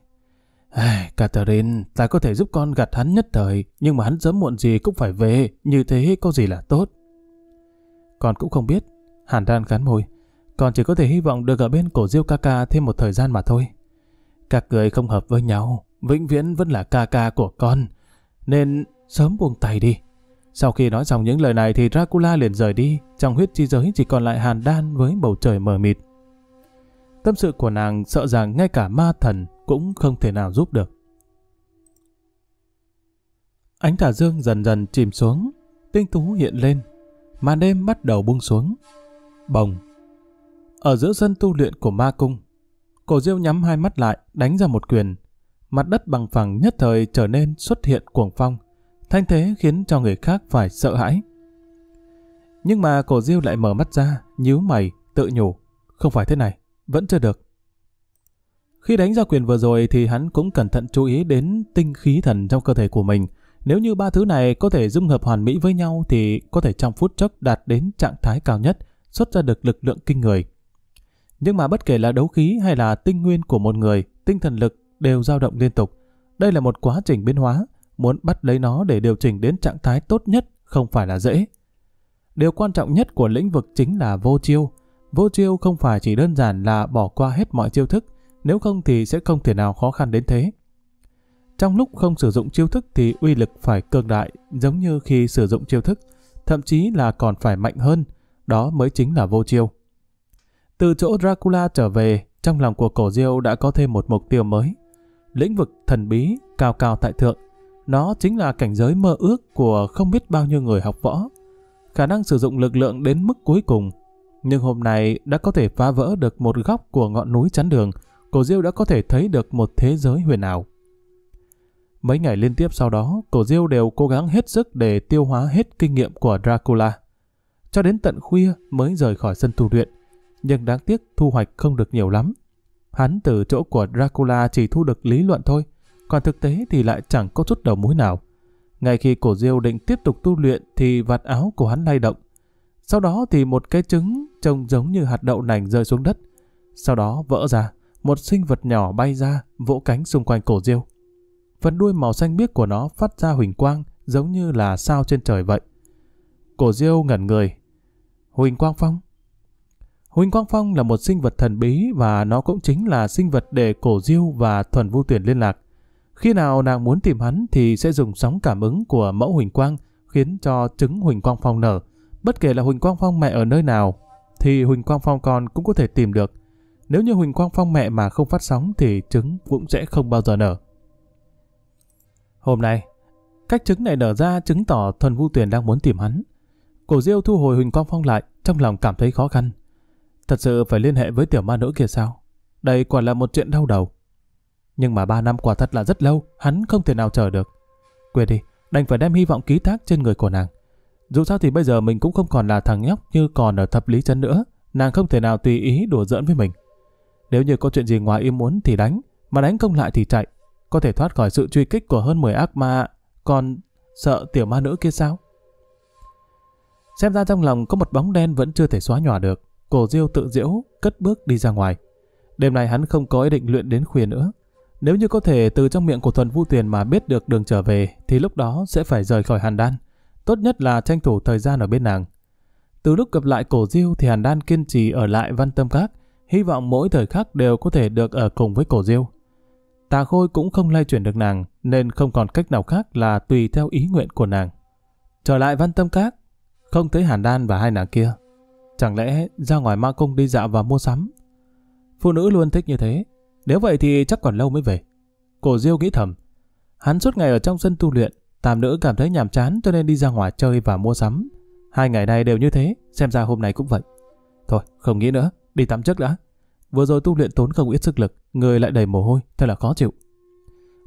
Ai, Catherine, ta có thể giúp con gặt hắn nhất thời, nhưng mà hắn sớm muộn gì cũng phải về, như thế có gì là tốt. Con cũng không biết. Hàn đan cắn môi. Con chỉ có thể hy vọng được ở bên cổ diêu ca ca thêm một thời gian mà thôi. Các người không hợp với nhau, vĩnh viễn vẫn là ca ca của con. Nên sớm buông tay đi. Sau khi nói xong những lời này thì Dracula liền rời đi, trong huyết chi giới chỉ còn lại Hàn Đan với bầu trời mờ mịt. Tâm sự của nàng sợ rằng ngay cả ma thần cũng không thể nào giúp được. Ánh tà dương dần dần chìm xuống, tinh tú hiện lên, màn đêm bắt đầu buông xuống. Bồng. Ở giữa sân tu luyện của ma cung, cổ diêu nhắm hai mắt lại, đánh ra một quyền. Mặt đất bằng phẳng nhất thời trở nên xuất hiện cuồng phong, thanh thế khiến cho người khác phải sợ hãi. Nhưng mà cổ diêu lại mở mắt ra, nhíu mày, tự nhủ. Không phải thế này, vẫn chưa được. Khi đánh ra quyền vừa rồi thì hắn cũng cẩn thận chú ý đến tinh khí thần trong cơ thể của mình, nếu như ba thứ này có thể dung hợp hoàn mỹ với nhau thì có thể trong phút chốc đạt đến trạng thái cao nhất, xuất ra được lực lượng kinh người. Nhưng mà bất kể là đấu khí hay là tinh nguyên của một người, tinh thần lực đều dao động liên tục. Đây là một quá trình biến hóa, muốn bắt lấy nó để điều chỉnh đến trạng thái tốt nhất không phải là dễ. Điều quan trọng nhất của lĩnh vực chính là vô chiêu. Vô chiêu không phải chỉ đơn giản là bỏ qua hết mọi chiêu thức, nếu không thì sẽ không thể nào khó khăn đến thế. Trong lúc không sử dụng chiêu thức thì uy lực phải cường đại, giống như khi sử dụng chiêu thức, thậm chí là còn phải mạnh hơn, đó mới chính là vô chiêu. Từ chỗ Dracula trở về, trong lòng của cổ diêu đã có thêm một mục tiêu mới. Lĩnh vực thần bí, cao cao tại thượng, nó chính là cảnh giới mơ ước của không biết bao nhiêu người học võ. Khả năng sử dụng lực lượng đến mức cuối cùng, nhưng hôm nay đã có thể phá vỡ được một góc của ngọn núi chắn đường, cổ diêu đã có thể thấy được một thế giới huyền ảo. Mấy ngày liên tiếp sau đó, cổ diêu đều cố gắng hết sức để tiêu hóa hết kinh nghiệm của Dracula. Cho đến tận khuya mới rời khỏi sân tu luyện, nhưng đáng tiếc thu hoạch không được nhiều lắm. Hắn từ chỗ của Dracula chỉ thu được lý luận thôi, còn thực tế thì lại chẳng có chút đầu mối nào. Ngay khi cổ diêu định tiếp tục tu luyện thì vạt áo của hắn lay động. Sau đó thì một cái trứng trông giống như hạt đậu nành rơi xuống đất. Sau đó vỡ ra, một sinh vật nhỏ bay ra, vỗ cánh xung quanh cổ diêu phần đuôi màu xanh biếc của nó phát ra huỳnh quang giống như là sao trên trời vậy. Cổ Diêu ngẩn người. Huỳnh Quang Phong? Huỳnh Quang Phong là một sinh vật thần bí và nó cũng chính là sinh vật để Cổ Diêu và Thuần Vu Tuyển liên lạc. Khi nào nàng muốn tìm hắn thì sẽ dùng sóng cảm ứng của mẫu Huỳnh Quang khiến cho trứng Huỳnh Quang Phong nở. Bất kể là Huỳnh Quang Phong mẹ ở nơi nào thì Huỳnh Quang Phong con cũng có thể tìm được. Nếu như Huỳnh Quang Phong mẹ mà không phát sóng thì trứng cũng sẽ không bao giờ nở. Hôm nay, cách chứng này nở ra chứng tỏ thần vu tuyển đang muốn tìm hắn. Cổ diêu thu hồi Huỳnh Quang Phong lại, trong lòng cảm thấy khó khăn. Thật sự phải liên hệ với tiểu ma nữ kia sao? Đây quả là một chuyện đau đầu. Nhưng mà ba năm quả thật là rất lâu, hắn không thể nào chờ được. Quên đi, đành phải đem hy vọng ký thác trên người của nàng. Dù sao thì bây giờ mình cũng không còn là thằng nhóc như còn ở thập lý chân nữa, nàng không thể nào tùy ý đùa giỡn với mình. Nếu như có chuyện gì ngoài ý muốn thì đánh, mà đánh không lại thì chạy có thể thoát khỏi sự truy kích của hơn 10 ác ma, còn sợ tiểu ma nữ kia sao? Xem ra trong lòng có một bóng đen vẫn chưa thể xóa nhòa được, cổ diêu tự diễu, cất bước đi ra ngoài. Đêm nay hắn không có ý định luyện đến khuya nữa. Nếu như có thể từ trong miệng của thuần vũ tiền mà biết được đường trở về, thì lúc đó sẽ phải rời khỏi hàn đan. Tốt nhất là tranh thủ thời gian ở bên nàng. Từ lúc gặp lại cổ diêu thì hàn đan kiên trì ở lại văn tâm các, hy vọng mỗi thời khắc đều có thể được ở cùng với cổ diêu. Tà Khôi cũng không lay chuyển được nàng, nên không còn cách nào khác là tùy theo ý nguyện của nàng. Trở lại văn tâm các, không thấy Hàn Đan và hai nàng kia. Chẳng lẽ ra ngoài ma cung đi dạo và mua sắm? Phụ nữ luôn thích như thế, nếu vậy thì chắc còn lâu mới về. Cổ Diêu nghĩ thầm, hắn suốt ngày ở trong sân tu luyện, tam nữ cảm thấy nhàm chán cho nên đi ra ngoài chơi và mua sắm. Hai ngày nay đều như thế, xem ra hôm nay cũng vậy. Thôi, không nghĩ nữa, đi tắm trước đã. Vừa rồi tu luyện tốn không ít sức lực, người lại đầy mồ hôi, thật là khó chịu.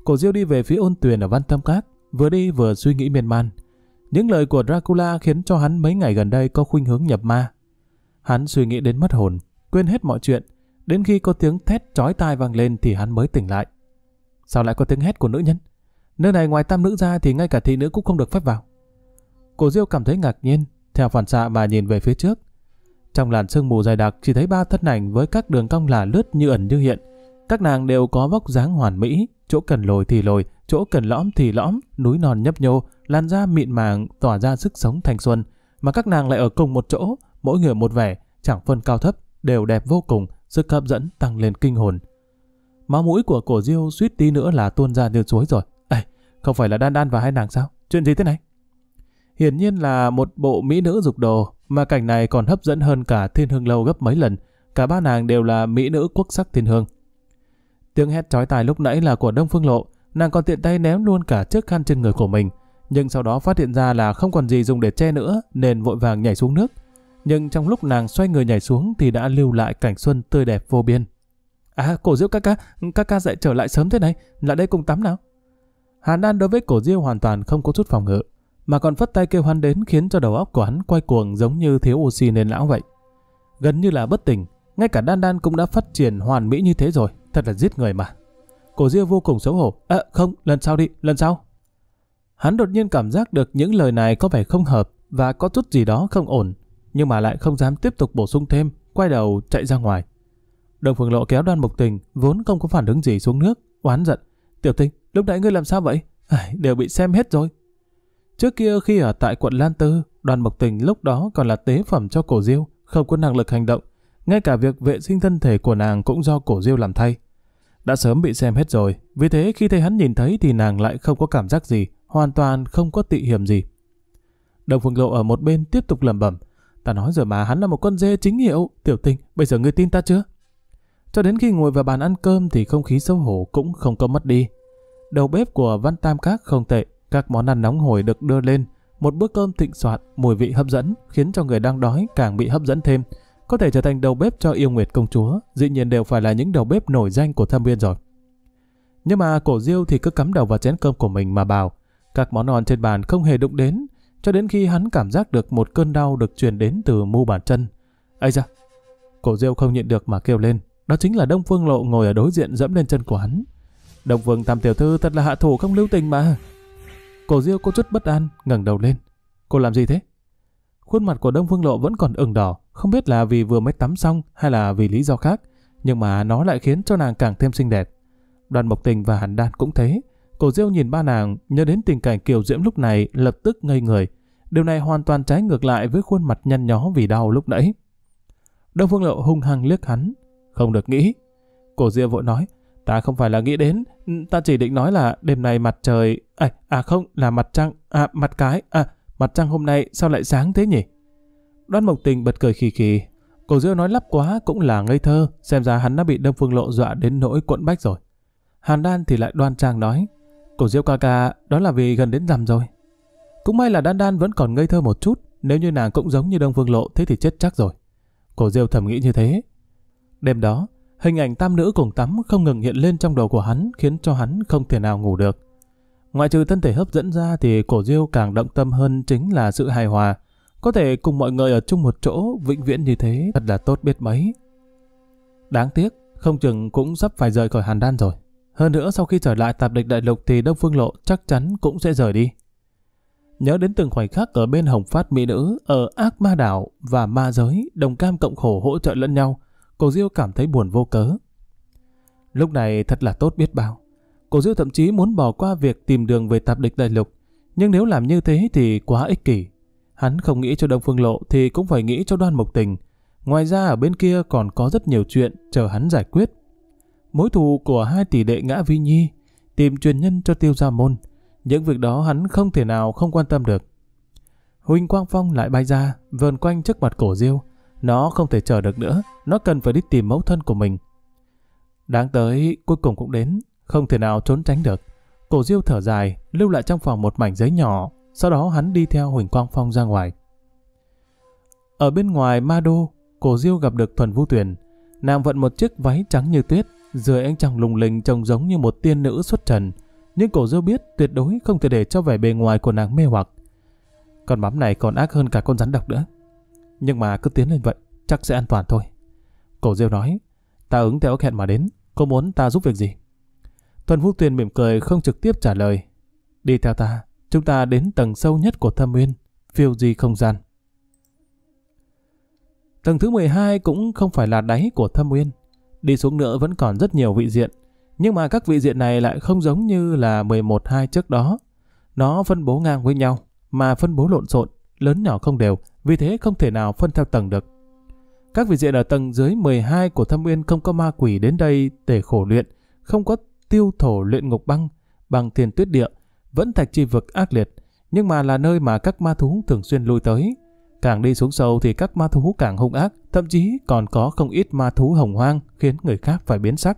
Cổ Diêu đi về phía ôn tuyền ở Văn Tâm Các, vừa đi vừa suy nghĩ miên man. Những lời của Dracula khiến cho hắn mấy ngày gần đây có khuynh hướng nhập ma. Hắn suy nghĩ đến mất hồn, quên hết mọi chuyện, đến khi có tiếng thét chói tai vang lên thì hắn mới tỉnh lại. Sao lại có tiếng hét của nữ nhân? Nơi này ngoài tam nữ ra thì ngay cả thị nữ cũng không được phép vào. Cổ Diêu cảm thấy ngạc nhiên, theo phản xạ mà nhìn về phía trước. Trong làn sương mù dày đặc chỉ thấy ba thân ảnh với các đường cong là lướt như ẩn như hiện, các nàng đều có vóc dáng hoàn mỹ, chỗ cần lồi thì lồi, chỗ cần lõm thì lõm, núi non nhấp nhô, làn da mịn màng, tỏa ra sức sống thanh xuân. Mà các nàng lại ở cùng một chỗ, mỗi người một vẻ, chẳng phân cao thấp, đều đẹp vô cùng, sức hấp dẫn tăng lên kinh hồn. Máu mũi của cổ diêu suýt tí nữa là tuôn ra như suối rồi. Ê, không phải là đan đan và hai nàng sao? Chuyện gì thế này? Hiển nhiên là một bộ mỹ nữ dục đồ, mà cảnh này còn hấp dẫn hơn cả thiên hương lâu gấp mấy lần. Cả ba nàng đều là mỹ nữ quốc sắc thiên hương. Tiếng hét chói tai lúc nãy là của Đông Phương Lộ, nàng còn tiện tay ném luôn cả chiếc khăn trên người của mình, nhưng sau đó phát hiện ra là không còn gì dùng để che nữa nên vội vàng nhảy xuống nước. Nhưng trong lúc nàng xoay người nhảy xuống thì đã lưu lại cảnh xuân tươi đẹp vô biên. À, cổ diễu ca ca, ca ca dậy trở lại sớm thế này, lại đây cùng tắm nào. Hàn An đối với cổ diêu hoàn toàn không có chút phòng ngự, mà còn phất tay kêu hắn đến khiến cho đầu óc của hắn quay cuồng giống như thiếu oxy nên lão vậy. Gần như là bất tỉnh, ngay cả Đan Đan cũng đã phát triển hoàn mỹ như thế rồi. Thật là giết người mà. Cổ Diêu vô cùng xấu hổ. À, không, lần sau đi, lần sau. Hắn đột nhiên cảm giác được những lời này có vẻ không hợp và có chút gì đó không ổn, nhưng mà lại không dám tiếp tục bổ sung thêm, quay đầu chạy ra ngoài. Đồng Phương Lộ kéo đoan mục tình, vốn không có phản ứng gì xuống nước, oán giận. Tiểu tình, lúc nãy ngươi làm sao vậy? À, đều bị xem hết rồi. Trước kia khi ở tại quận Lan Tư, đoàn mộc tình lúc đó còn là tế phẩm cho cổ diêu, không có năng lực hành động. Ngay cả việc vệ sinh thân thể của nàng cũng do cổ diêu làm thay. Đã sớm bị xem hết rồi, vì thế khi thấy hắn nhìn thấy thì nàng lại không có cảm giác gì, hoàn toàn không có tị hiểm gì. Đồng Phương Lộ ở một bên tiếp tục lẩm bẩm. Ta nói rồi mà hắn là một con dê chính hiệu, tiểu tình, bây giờ ngươi tin ta chưa? Cho đến khi ngồi vào bàn ăn cơm thì không khí xấu hổ cũng không có mất đi. Đầu bếp của Văn Tam Các không tệ, các món ăn nóng hổi được đưa lên, một bữa cơm thịnh soạn, mùi vị hấp dẫn khiến cho người đang đói càng bị hấp dẫn thêm. Có thể trở thành đầu bếp cho yêu nguyệt công chúa, dĩ nhiên đều phải là những đầu bếp nổi danh của thâm viên rồi. Nhưng mà cổ diêu thì cứ cắm đầu vào chén cơm của mình mà bào. Các món non trên bàn không hề đụng đến, cho đến khi hắn cảm giác được một cơn đau được truyền đến từ mu bàn chân. Ây da! Cổ diêu không nhịn được mà kêu lên. Đó chính là Đông Phương Lộ ngồi ở đối diện dẫm lên chân của hắn. Đông Phương Tam Tiểu Thư thật là hạ thủ không lưu tình mà. Cổ diêu có chút bất an, ngẩng đầu lên. Cô làm gì thế? Khuôn mặt của Đông Phương Lộ vẫn còn ửng đỏ, không biết là vì vừa mới tắm xong hay là vì lý do khác, nhưng mà nó lại khiến cho nàng càng thêm xinh đẹp. Đoàn Mộc Tình và Hàn Đan cũng thế. Cổ Diêu nhìn ba nàng, nhớ đến tình cảnh Kiều Diễm lúc này lập tức ngây người. Điều này hoàn toàn trái ngược lại với khuôn mặt nhăn nhó vì đau lúc nãy. Đông Phương Lộ hung hăng liếc hắn. Không được nghĩ. Cổ Diêu vội nói, ta không phải là nghĩ đến, ta chỉ định nói là đêm nay mặt trời... À, à không, là mặt trăng, à mặt cái, à mặt trăng hôm nay sao lại sáng thế nhỉ? Đoan Mộc Tình bật cười khì khì. Cổ Diêu nói lắp quá cũng là ngây thơ, xem ra hắn đã bị Đông Phương Lộ dọa đến nỗi quẫn bách rồi. Hàn Đan thì lại đoan trang nói, Cổ Diêu ca ca, đó là vì gần đến rằm rồi. Cũng may là Đan Đan vẫn còn ngây thơ một chút, nếu như nàng cũng giống như Đông Phương Lộ thế thì chết chắc rồi. Cổ Diêu thầm nghĩ như thế. Đêm đó, hình ảnh tam nữ cùng tắm không ngừng hiện lên trong đầu của hắn khiến cho hắn không thể nào ngủ được. Ngoại trừ thân thể hấp dẫn ra thì cổ Diêu càng động tâm hơn chính là sự hài hòa, có thể cùng mọi người ở chung một chỗ vĩnh viễn như thế thật là tốt biết mấy. Đáng tiếc, không chừng cũng sắp phải rời khỏi Hàn Đan rồi. Hơn nữa sau khi trở lại tạp địch đại lục thì Đông Phương Lộ chắc chắn cũng sẽ rời đi. Nhớ đến từng khoảnh khắc ở bên Hồng Phát Mỹ Nữ, ở Ác Ma Đảo và Ma Giới, đồng cam cộng khổ hỗ trợ lẫn nhau, cô Diêu cảm thấy buồn vô cớ. Lúc này thật là tốt biết bao. Cô Diêu thậm chí muốn bỏ qua việc tìm đường về tạp địch đại lục, nhưng nếu làm như thế thì quá ích kỷ, Hắn không nghĩ cho Đông Phương Lộ thì cũng phải nghĩ cho Đoan Mộc Tình. Ngoài ra ở bên kia còn có rất nhiều chuyện chờ hắn giải quyết. Mối thù của hai tỷ đệ ngã vi nhi, tìm truyền nhân cho tiêu gia môn. Những việc đó hắn không thể nào không quan tâm được. Huynh Quang Phong lại bay ra, vờn quanh trước mặt cổ diêu. Nó không thể chờ được nữa, nó cần phải đi tìm mẫu thân của mình. Đáng tới, cuối cùng cũng đến, không thể nào trốn tránh được. Cổ diêu thở dài, lưu lại trong phòng một mảnh giấy nhỏ sau đó hắn đi theo Huỳnh Quang Phong ra ngoài. Ở bên ngoài Ma Đô, cổ Diêu gặp được Thuần Vũ Tuyền. Nàng vận một chiếc váy trắng như tuyết, dưới ánh trăng lùng lình trông giống như một tiên nữ xuất trần. Nhưng cổ Diêu biết tuyệt đối không thể để cho vẻ bề ngoài của nàng mê hoặc. Con bám này còn ác hơn cả con rắn độc nữa. Nhưng mà cứ tiến lên vậy, chắc sẽ an toàn thôi. Cổ Diêu nói, ta ứng theo hẹn mà đến, cô muốn ta giúp việc gì? Thuần Vũ Tuyền mỉm cười không trực tiếp trả lời. Đi theo ta, chúng ta đến tầng sâu nhất của thâm nguyên, phiêu di không gian. Tầng thứ 12 cũng không phải là đáy của thâm nguyên. Đi xuống nữa vẫn còn rất nhiều vị diện, nhưng mà các vị diện này lại không giống như là 11-2 trước đó. Nó phân bố ngang với nhau, mà phân bố lộn xộn, lớn nhỏ không đều, vì thế không thể nào phân theo tầng được. Các vị diện ở tầng dưới 12 của thâm nguyên không có ma quỷ đến đây để khổ luyện, không có tiêu thổ luyện ngục băng bằng thiền tuyết địa vẫn thạch chi vực ác liệt, nhưng mà là nơi mà các ma thú thường xuyên lui tới. Càng đi xuống sâu thì các ma thú càng hung ác, thậm chí còn có không ít ma thú hồng hoang khiến người khác phải biến sắc.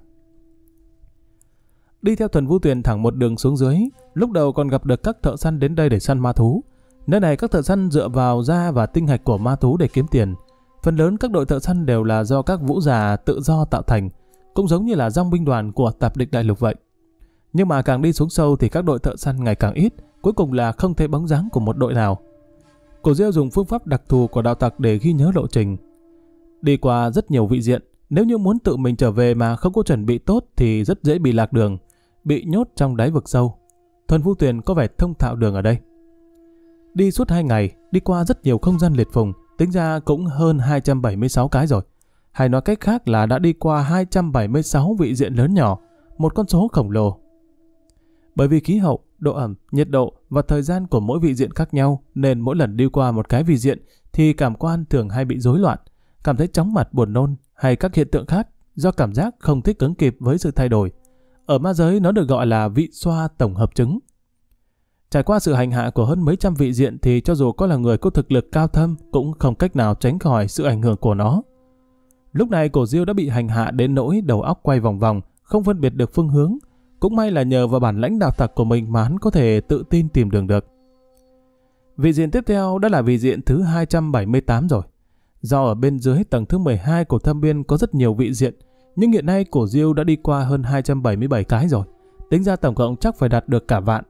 Đi theo thuần vũ tuyền thẳng một đường xuống dưới, lúc đầu còn gặp được các thợ săn đến đây để săn ma thú. Nơi này các thợ săn dựa vào da và tinh hạch của ma thú để kiếm tiền. Phần lớn các đội thợ săn đều là do các vũ già tự do tạo thành, cũng giống như là dòng binh đoàn của tạp địch đại lục vậy. Nhưng mà càng đi xuống sâu thì các đội thợ săn ngày càng ít, cuối cùng là không thấy bóng dáng của một đội nào. Cổ Diêu dùng phương pháp đặc thù của đạo tặc để ghi nhớ lộ trình. Đi qua rất nhiều vị diện, nếu như muốn tự mình trở về mà không có chuẩn bị tốt thì rất dễ bị lạc đường, bị nhốt trong đáy vực sâu. Thuần Vũ Tuyền có vẻ thông thạo đường ở đây. Đi suốt hai ngày, đi qua rất nhiều không gian liệt phùng, tính ra cũng hơn 276 cái rồi. Hay nói cách khác là đã đi qua 276 vị diện lớn nhỏ, một con số khổng lồ bởi vì khí hậu, độ ẩm, nhiệt độ và thời gian của mỗi vị diện khác nhau nên mỗi lần đi qua một cái vị diện thì cảm quan thường hay bị rối loạn, cảm thấy chóng mặt buồn nôn hay các hiện tượng khác do cảm giác không thích ứng kịp với sự thay đổi. Ở ma giới nó được gọi là vị xoa tổng hợp chứng. Trải qua sự hành hạ của hơn mấy trăm vị diện thì cho dù có là người có thực lực cao thâm cũng không cách nào tránh khỏi sự ảnh hưởng của nó. Lúc này cổ diêu đã bị hành hạ đến nỗi đầu óc quay vòng vòng, không phân biệt được phương hướng, cũng may là nhờ vào bản lãnh đạo tặc của mình mà hắn có thể tự tin tìm đường được. Vị diện tiếp theo đã là vị diện thứ 278 rồi. Do ở bên dưới tầng thứ 12 của thâm biên có rất nhiều vị diện, nhưng hiện nay cổ diêu đã đi qua hơn 277 cái rồi. Tính ra tổng cộng chắc phải đạt được cả vạn.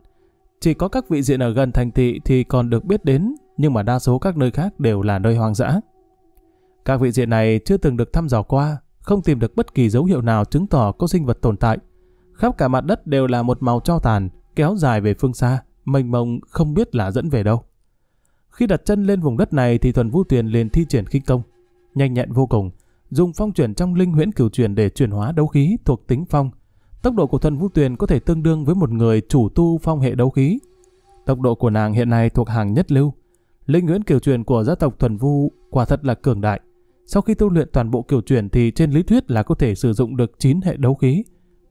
Chỉ có các vị diện ở gần thành thị thì còn được biết đến, nhưng mà đa số các nơi khác đều là nơi hoang dã. Các vị diện này chưa từng được thăm dò qua, không tìm được bất kỳ dấu hiệu nào chứng tỏ có sinh vật tồn tại khắp cả mặt đất đều là một màu cho tàn, kéo dài về phương xa, mênh mông không biết là dẫn về đâu. Khi đặt chân lên vùng đất này thì Thuần Vũ Tuyền liền thi triển khinh công, nhanh nhẹn vô cùng, dùng phong chuyển trong linh huyễn cửu truyền để chuyển hóa đấu khí thuộc tính phong. Tốc độ của Thuần Vũ Tuyền có thể tương đương với một người chủ tu phong hệ đấu khí. Tốc độ của nàng hiện nay thuộc hàng nhất lưu. Linh huyễn cửu truyền của gia tộc Thuần Vu quả thật là cường đại. Sau khi tu luyện toàn bộ kiểu truyền thì trên lý thuyết là có thể sử dụng được 9 hệ đấu khí,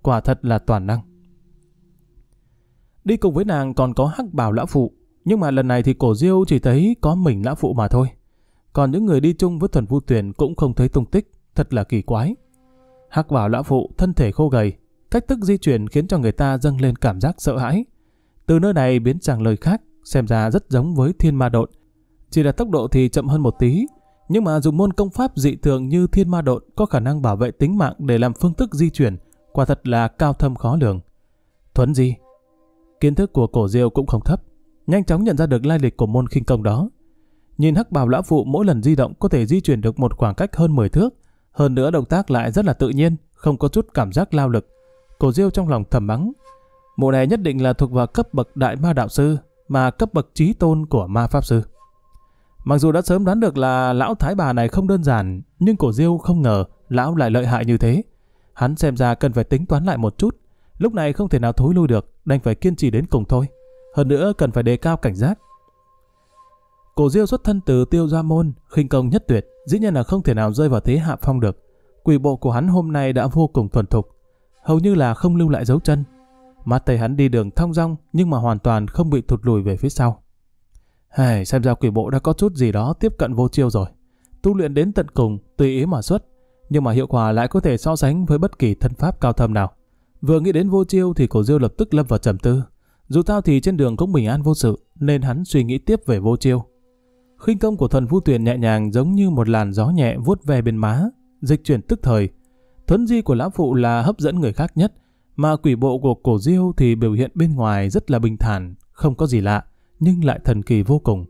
quả thật là toàn năng. Đi cùng với nàng còn có hắc bảo lão phụ, nhưng mà lần này thì cổ diêu chỉ thấy có mình lão phụ mà thôi. Còn những người đi chung với thuần vu tuyển cũng không thấy tung tích, thật là kỳ quái. Hắc bảo lão phụ thân thể khô gầy, cách thức di chuyển khiến cho người ta dâng lên cảm giác sợ hãi. Từ nơi này biến sang lời khác, xem ra rất giống với thiên ma độn. Chỉ là tốc độ thì chậm hơn một tí, nhưng mà dùng môn công pháp dị thường như thiên ma độn có khả năng bảo vệ tính mạng để làm phương thức di chuyển – Quả thật là cao thâm khó lường. Thuấn Di Kiến thức của cổ diêu cũng không thấp, nhanh chóng nhận ra được lai lịch của môn khinh công đó. Nhìn hắc bào lão phụ mỗi lần di động có thể di chuyển được một khoảng cách hơn 10 thước, hơn nữa động tác lại rất là tự nhiên, không có chút cảm giác lao lực. Cổ diêu trong lòng thầm mắng, mụ này nhất định là thuộc vào cấp bậc đại ma đạo sư, mà cấp bậc trí tôn của ma pháp sư. Mặc dù đã sớm đoán được là lão thái bà này không đơn giản, nhưng cổ diêu không ngờ lão lại lợi hại như thế. Hắn xem ra cần phải tính toán lại một chút. Lúc này không thể nào thối lui được, đành phải kiên trì đến cùng thôi. Hơn nữa cần phải đề cao cảnh giác. Cổ Diêu xuất thân từ Tiêu Gia Môn, khinh công nhất tuyệt, dĩ nhiên là không thể nào rơi vào thế hạ phong được. Quỷ bộ của hắn hôm nay đã vô cùng thuần thục, hầu như là không lưu lại dấu chân. Mắt tay hắn đi đường thong dong nhưng mà hoàn toàn không bị thụt lùi về phía sau. Hề, xem ra quỷ bộ đã có chút gì đó tiếp cận vô chiêu rồi. Tu luyện đến tận cùng, tùy ý mà xuất, nhưng mà hiệu quả lại có thể so sánh với bất kỳ thân pháp cao thâm nào. Vừa nghĩ đến vô chiêu thì cổ diêu lập tức lâm vào trầm tư. Dù sao thì trên đường cũng bình an vô sự, nên hắn suy nghĩ tiếp về vô chiêu. Khinh công của thần vũ tuyền nhẹ nhàng giống như một làn gió nhẹ vuốt về bên má, dịch chuyển tức thời. Thuấn di của lão phụ là hấp dẫn người khác nhất, mà quỷ bộ của cổ diêu thì biểu hiện bên ngoài rất là bình thản, không có gì lạ, nhưng lại thần kỳ vô cùng.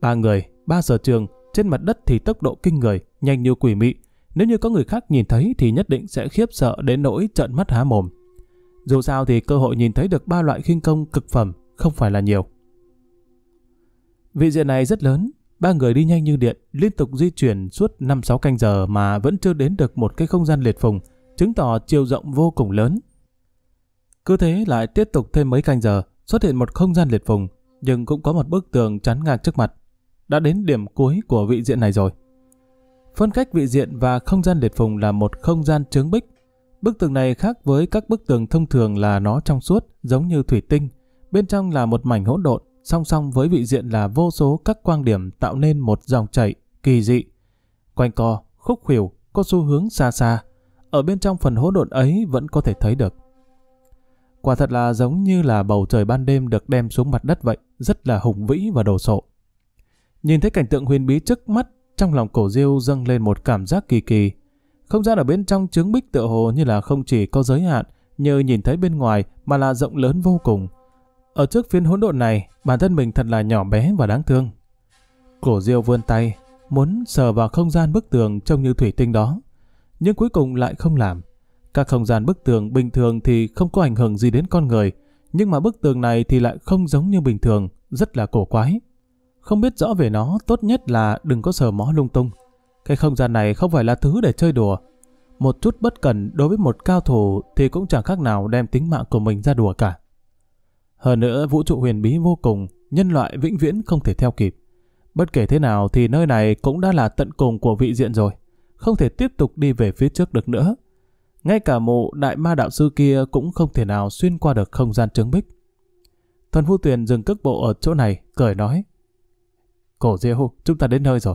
Ba người, ba giờ trường, trên mặt đất thì tốc độ kinh người, nhanh như quỷ mị, nếu như có người khác nhìn thấy thì nhất định sẽ khiếp sợ đến nỗi trợn mắt há mồm. Dù sao thì cơ hội nhìn thấy được ba loại khinh công cực phẩm không phải là nhiều. Vị diện này rất lớn, ba người đi nhanh như điện, liên tục di chuyển suốt 5-6 canh giờ mà vẫn chưa đến được một cái không gian liệt phùng, chứng tỏ chiều rộng vô cùng lớn. Cứ thế lại tiếp tục thêm mấy canh giờ, xuất hiện một không gian liệt phùng, nhưng cũng có một bức tường chắn ngang trước mặt. Đã đến điểm cuối của vị diện này rồi. Phân cách vị diện và không gian liệt phùng là một không gian chướng bích. Bức tường này khác với các bức tường thông thường là nó trong suốt, giống như thủy tinh. Bên trong là một mảnh hỗn độn, song song với vị diện là vô số các quang điểm tạo nên một dòng chảy kỳ dị. Quanh co, khúc khuỷu, có xu hướng xa xa. Ở bên trong phần hỗn độn ấy vẫn có thể thấy được. Quả thật là giống như là bầu trời ban đêm được đem xuống mặt đất vậy, rất là hùng vĩ và đồ sộ. Nhìn thấy cảnh tượng huyền bí trước mắt, trong lòng cổ diêu dâng lên một cảm giác kỳ kỳ. Không gian ở bên trong trứng bích tựa hồ như là không chỉ có giới hạn, như nhìn thấy bên ngoài mà là rộng lớn vô cùng. Ở trước phiên hỗn độn này, bản thân mình thật là nhỏ bé và đáng thương. Cổ diêu vươn tay, muốn sờ vào không gian bức tường trông như thủy tinh đó, nhưng cuối cùng lại không làm. Các không gian bức tường bình thường thì không có ảnh hưởng gì đến con người, nhưng mà bức tường này thì lại không giống như bình thường, rất là cổ quái. Không biết rõ về nó, tốt nhất là đừng có sờ mó lung tung. Cái không gian này không phải là thứ để chơi đùa. Một chút bất cần đối với một cao thủ thì cũng chẳng khác nào đem tính mạng của mình ra đùa cả. Hơn nữa, vũ trụ huyền bí vô cùng, nhân loại vĩnh viễn không thể theo kịp. Bất kể thế nào thì nơi này cũng đã là tận cùng của vị diện rồi, không thể tiếp tục đi về phía trước được nữa. Ngay cả mộ đại ma đạo sư kia cũng không thể nào xuyên qua được không gian trướng bích. Thần Phu Tuyền dừng cước bộ ở chỗ này, cười nói. Cổ Diêu, chúng ta đến nơi rồi.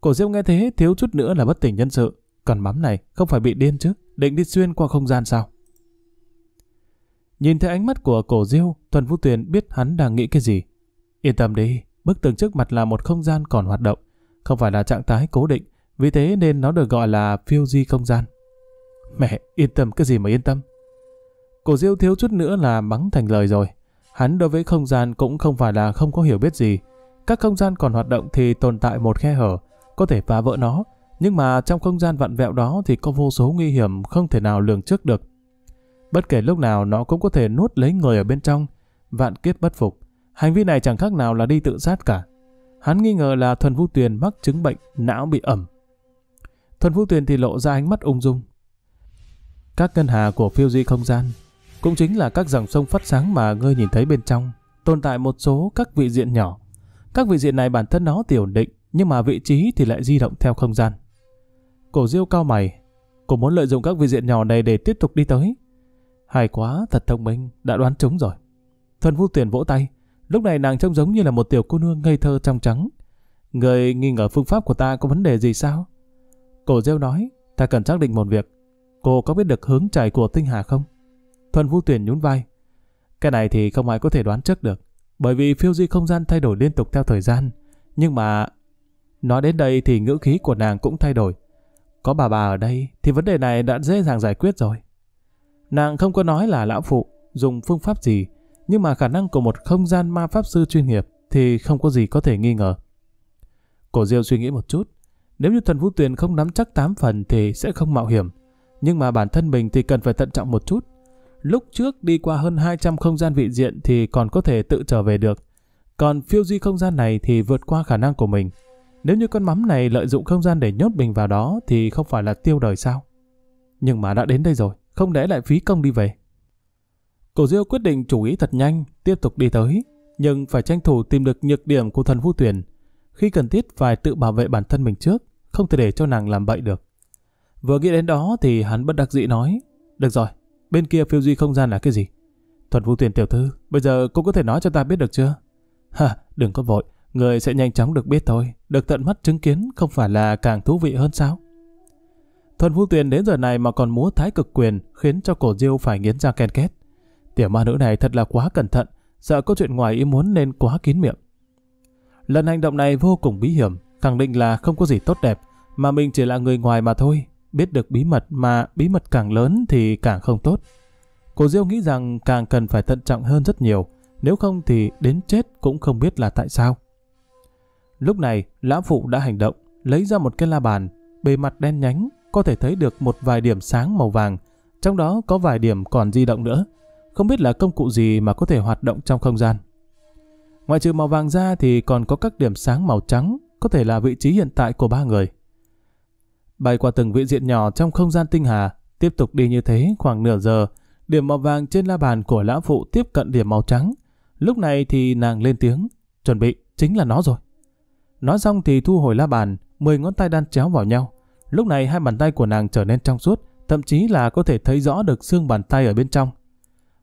Cổ Diêu nghe thế thiếu chút nữa là bất tỉnh nhân sự. Còn mắm này không phải bị điên chứ, định đi xuyên qua không gian sao? Nhìn thấy ánh mắt của cổ Diêu, Thuần Vũ Tuyền biết hắn đang nghĩ cái gì. Yên tâm đi, bức tường trước mặt là một không gian còn hoạt động, không phải là trạng thái cố định, vì thế nên nó được gọi là phiêu di không gian. Mẹ, yên tâm cái gì mà yên tâm. Cổ Diêu thiếu chút nữa là mắng thành lời rồi. Hắn đối với không gian cũng không phải là không có hiểu biết gì, các không gian còn hoạt động thì tồn tại một khe hở, có thể phá vỡ nó, nhưng mà trong không gian vặn vẹo đó thì có vô số nguy hiểm không thể nào lường trước được. Bất kể lúc nào nó cũng có thể nuốt lấy người ở bên trong, vạn kiếp bất phục. Hành vi này chẳng khác nào là đi tự sát cả. Hắn nghi ngờ là Thuần Vũ Tuyền mắc chứng bệnh não bị ẩm. Thuần Vũ Tuyền thì lộ ra ánh mắt ung dung. Các ngân hà của phiêu di không gian cũng chính là các dòng sông phát sáng mà ngươi nhìn thấy bên trong, tồn tại một số các vị diện nhỏ. Các vị diện này bản thân nó thì ổn định, nhưng mà vị trí thì lại di động theo không gian. Cổ diêu cao mày, cổ muốn lợi dụng các vị diện nhỏ này để tiếp tục đi tới. hài quá, thật thông minh, đã đoán trúng rồi. Thuần Vũ Tuyển vỗ tay, lúc này nàng trông giống như là một tiểu cô nương ngây thơ trong trắng. Người nghi ngờ phương pháp của ta có vấn đề gì sao? Cổ Diêu nói, ta cần xác định một việc. Cô có biết được hướng chảy của tinh hà không? Thuần Vũ Tuyển nhún vai. Cái này thì không ai có thể đoán trước được bởi vì phiêu di không gian thay đổi liên tục theo thời gian. Nhưng mà... Nói đến đây thì ngữ khí của nàng cũng thay đổi. Có bà bà ở đây thì vấn đề này đã dễ dàng giải quyết rồi. Nàng không có nói là lão phụ, dùng phương pháp gì, nhưng mà khả năng của một không gian ma pháp sư chuyên nghiệp thì không có gì có thể nghi ngờ. Cổ Diêu suy nghĩ một chút, nếu như thần vũ tuyền không nắm chắc 8 phần thì sẽ không mạo hiểm, nhưng mà bản thân mình thì cần phải thận trọng một chút, Lúc trước đi qua hơn 200 không gian vị diện thì còn có thể tự trở về được. Còn phiêu di không gian này thì vượt qua khả năng của mình. Nếu như con mắm này lợi dụng không gian để nhốt mình vào đó thì không phải là tiêu đời sao? Nhưng mà đã đến đây rồi, không để lại phí công đi về. Cổ Diêu quyết định chủ ý thật nhanh, tiếp tục đi tới, nhưng phải tranh thủ tìm được nhược điểm của thần vu tuyển. Khi cần thiết phải tự bảo vệ bản thân mình trước, không thể để cho nàng làm bậy được. Vừa nghĩ đến đó thì hắn bất đắc dĩ nói, được rồi, bên kia phiêu duy không gian là cái gì? Thuần Vũ Tuyền tiểu thư, bây giờ cô có thể nói cho ta biết được chưa? Hả, đừng có vội, người sẽ nhanh chóng được biết thôi, được tận mắt chứng kiến không phải là càng thú vị hơn sao? Thuần Vũ Tuyền đến giờ này mà còn múa thái cực quyền khiến cho cổ diêu phải nghiến ra ken két. Tiểu ma nữ này thật là quá cẩn thận, sợ có chuyện ngoài ý muốn nên quá kín miệng. Lần hành động này vô cùng bí hiểm, khẳng định là không có gì tốt đẹp, mà mình chỉ là người ngoài mà thôi, Biết được bí mật mà bí mật càng lớn thì càng không tốt. Cô Diêu nghĩ rằng càng cần phải thận trọng hơn rất nhiều, nếu không thì đến chết cũng không biết là tại sao. Lúc này, lão phụ đã hành động, lấy ra một cái la bàn, bề mặt đen nhánh, có thể thấy được một vài điểm sáng màu vàng, trong đó có vài điểm còn di động nữa. Không biết là công cụ gì mà có thể hoạt động trong không gian. ngoài trừ màu vàng ra thì còn có các điểm sáng màu trắng, có thể là vị trí hiện tại của ba người bay qua từng vị diện nhỏ trong không gian tinh hà, tiếp tục đi như thế khoảng nửa giờ, điểm màu vàng trên la bàn của lão phụ tiếp cận điểm màu trắng. Lúc này thì nàng lên tiếng, chuẩn bị, chính là nó rồi. Nói xong thì thu hồi la bàn, 10 ngón tay đan chéo vào nhau. Lúc này hai bàn tay của nàng trở nên trong suốt, thậm chí là có thể thấy rõ được xương bàn tay ở bên trong.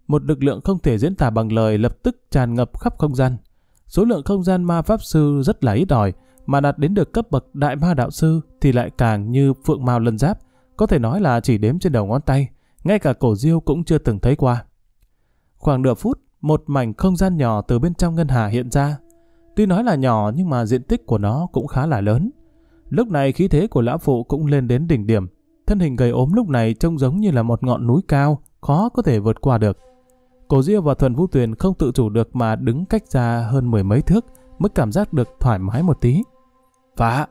Một lực lượng không thể diễn tả bằng lời lập tức tràn ngập khắp không gian. Số lượng không gian ma pháp sư rất là ít ỏi, mà đạt đến được cấp bậc đại ma đạo sư thì lại càng như phượng mao lân giáp, có thể nói là chỉ đếm trên đầu ngón tay, ngay cả cổ diêu cũng chưa từng thấy qua. Khoảng nửa phút, một mảnh không gian nhỏ từ bên trong ngân hà hiện ra. Tuy nói là nhỏ nhưng mà diện tích của nó cũng khá là lớn. Lúc này khí thế của lão phụ cũng lên đến đỉnh điểm. Thân hình gầy ốm lúc này trông giống như là một ngọn núi cao, khó có thể vượt qua được. Cổ Diêu và Thuần Vũ Tuyền không tự chủ được mà đứng cách ra hơn mười mấy thước mới cảm giác được thoải mái một tí. Phá!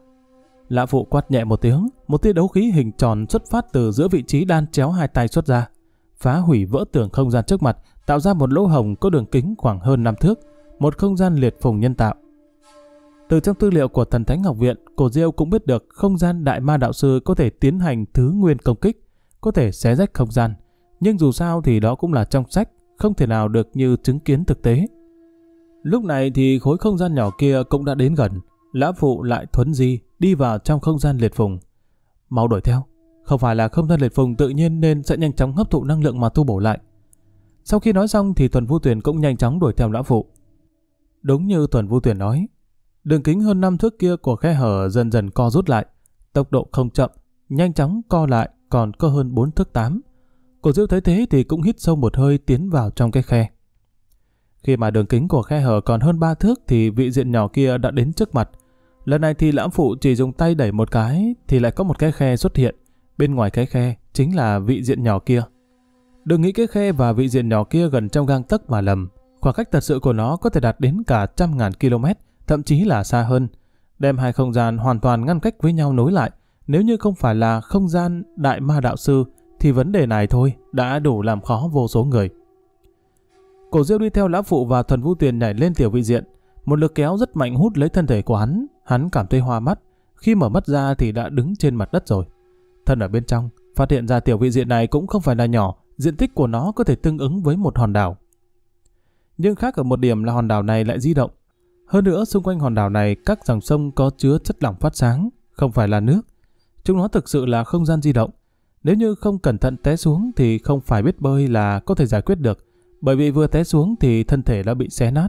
Lã phụ quát nhẹ một tiếng, một tia đấu khí hình tròn xuất phát từ giữa vị trí đan chéo hai tay xuất ra. Phá hủy vỡ tường không gian trước mặt, tạo ra một lỗ hồng có đường kính khoảng hơn 5 thước, một không gian liệt phùng nhân tạo. Từ trong tư liệu của Thần Thánh Học Viện, Cổ Diêu cũng biết được không gian Đại Ma Đạo Sư có thể tiến hành thứ nguyên công kích, có thể xé rách không gian. Nhưng dù sao thì đó cũng là trong sách, không thể nào được như chứng kiến thực tế. Lúc này thì khối không gian nhỏ kia cũng đã đến gần, Lã phụ lại thuấn di, đi vào trong không gian liệt phùng. Mau đuổi theo, không phải là không gian liệt phùng tự nhiên nên sẽ nhanh chóng hấp thụ năng lượng mà thu bổ lại. Sau khi nói xong thì Tuần Vũ Tuyền cũng nhanh chóng đuổi theo lã phụ. Đúng như Tuần Vũ Tuyền nói, đường kính hơn năm thước kia của khe hở dần dần co rút lại, tốc độ không chậm, nhanh chóng co lại còn có hơn bốn thước tám Cổ Diêu thấy thế thì cũng hít sâu một hơi tiến vào trong cái khe. Khi mà đường kính của khe hở còn hơn ba thước thì vị diện nhỏ kia đã đến trước mặt, Lần này thì lãm phụ chỉ dùng tay đẩy một cái thì lại có một cái khe xuất hiện. Bên ngoài cái khe chính là vị diện nhỏ kia. Đừng nghĩ cái khe và vị diện nhỏ kia gần trong gang tấc mà lầm. Khoảng cách thật sự của nó có thể đạt đến cả trăm ngàn km, thậm chí là xa hơn. Đem hai không gian hoàn toàn ngăn cách với nhau nối lại. Nếu như không phải là không gian đại ma đạo sư thì vấn đề này thôi đã đủ làm khó vô số người. Cổ Diêu đi theo lão phụ và thần vũ tiền nhảy lên tiểu vị diện. Một lực kéo rất mạnh hút lấy thân thể của hắn, Hắn cảm thấy hoa mắt, khi mở mắt ra thì đã đứng trên mặt đất rồi. Thân ở bên trong, phát hiện ra tiểu vị diện này cũng không phải là nhỏ, diện tích của nó có thể tương ứng với một hòn đảo. Nhưng khác ở một điểm là hòn đảo này lại di động. Hơn nữa xung quanh hòn đảo này các dòng sông có chứa chất lỏng phát sáng, không phải là nước. Chúng nó thực sự là không gian di động. Nếu như không cẩn thận té xuống thì không phải biết bơi là có thể giải quyết được, bởi vì vừa té xuống thì thân thể đã bị xé nát.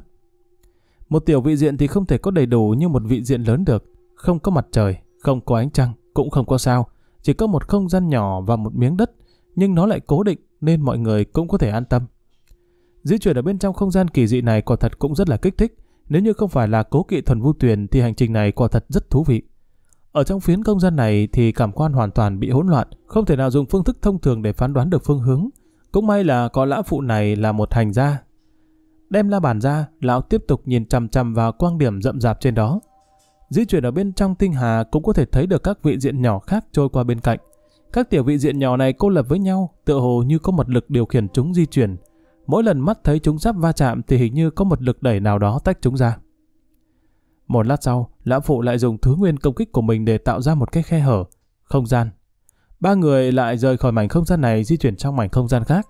Một tiểu vị diện thì không thể có đầy đủ như một vị diện lớn được. Không có mặt trời, không có ánh trăng, cũng không có sao. Chỉ có một không gian nhỏ và một miếng đất, nhưng nó lại cố định nên mọi người cũng có thể an tâm. Di chuyển ở bên trong không gian kỳ dị này quả thật cũng rất là kích thích. Nếu như không phải là cố kỵ thuần vu tuyền thì hành trình này quả thật rất thú vị. Ở trong phiến không gian này thì cảm quan hoàn toàn bị hỗn loạn, không thể nào dùng phương thức thông thường để phán đoán được phương hướng. Cũng may là có lã phụ này là một hành gia, Đem la bàn ra, lão tiếp tục nhìn chằm chằm vào quang điểm rậm rạp trên đó. Di chuyển ở bên trong tinh hà cũng có thể thấy được các vị diện nhỏ khác trôi qua bên cạnh. Các tiểu vị diện nhỏ này cô lập với nhau, tựa hồ như có một lực điều khiển chúng di chuyển. Mỗi lần mắt thấy chúng sắp va chạm thì hình như có một lực đẩy nào đó tách chúng ra. Một lát sau, lão phụ lại dùng thứ nguyên công kích của mình để tạo ra một cái khe hở, không gian. Ba người lại rời khỏi mảnh không gian này di chuyển trong mảnh không gian khác.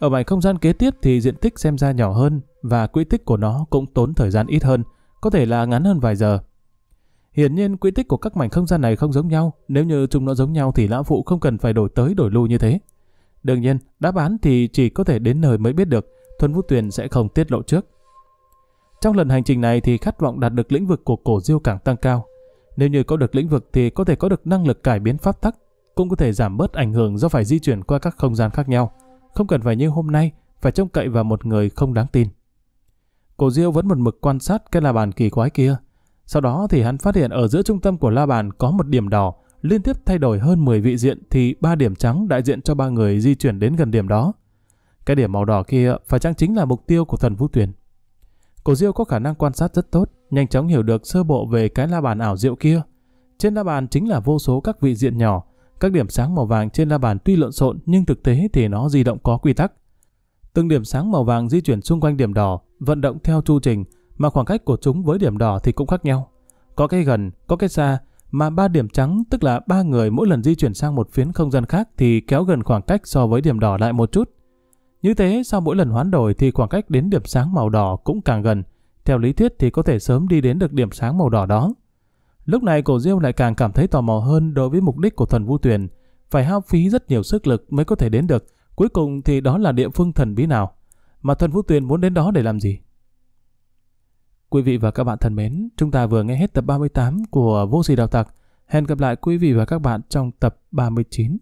Ở mảnh không gian kế tiếp thì diện tích xem ra nhỏ hơn, và quỹ tích của nó cũng tốn thời gian ít hơn, có thể là ngắn hơn vài giờ. Hiển nhiên quỹ tích của các mảnh không gian này không giống nhau, nếu như chúng nó giống nhau thì lão phụ không cần phải đổi tới đổi lui như thế. Đương nhiên, đáp án thì chỉ có thể đến nơi mới biết được, Thuần Vũ Tuyền sẽ không tiết lộ trước. Trong lần hành trình này thì khát vọng đạt được lĩnh vực của cổ diêu càng tăng cao. Nếu như có được lĩnh vực thì có thể có được năng lực cải biến pháp tắc, cũng có thể giảm bớt ảnh hưởng do phải di chuyển qua các không gian khác nhau. Không cần phải như hôm nay, phải trông cậy vào một người không đáng tin. Cổ Diêu vẫn một mực quan sát cái la bàn kỳ quái kia. Sau đó thì hắn phát hiện ở giữa trung tâm của la bàn có một điểm đỏ, liên tiếp thay đổi hơn 10 vị diện thì ba điểm trắng đại diện cho ba người di chuyển đến gần điểm đó. Cái điểm màu đỏ kia phải chăng chính là mục tiêu của thần vũ tuyển. Cổ Diêu có khả năng quan sát rất tốt, nhanh chóng hiểu được sơ bộ về cái la bàn ảo diệu kia. Trên la bàn chính là vô số các vị diện nhỏ, các điểm sáng màu vàng trên la bàn tuy lộn xộn nhưng thực tế thì nó di động có quy tắc. Từng điểm sáng màu vàng di chuyển xung quanh điểm đỏ, vận động theo chu trình, mà khoảng cách của chúng với điểm đỏ thì cũng khác nhau. Có cái gần, có cái xa, mà ba điểm trắng tức là ba người mỗi lần di chuyển sang một phiến không gian khác thì kéo gần khoảng cách so với điểm đỏ lại một chút. Như thế, sau mỗi lần hoán đổi thì khoảng cách đến điểm sáng màu đỏ cũng càng gần. Theo lý thuyết thì có thể sớm đi đến được điểm sáng màu đỏ đó. Lúc này cổ diêu lại càng cảm thấy tò mò hơn đối với mục đích của thần vu tuyển. Phải hao phí rất nhiều sức lực mới có thể đến được, Cuối cùng thì đó là địa phương thần bí nào? Mà Thuần Vũ Tuyền muốn đến đó để làm gì? Quý vị và các bạn thân mến, chúng ta vừa nghe hết tập 38 của Vô Sĩ Đào Tạc. Hẹn gặp lại quý vị và các bạn trong tập 39.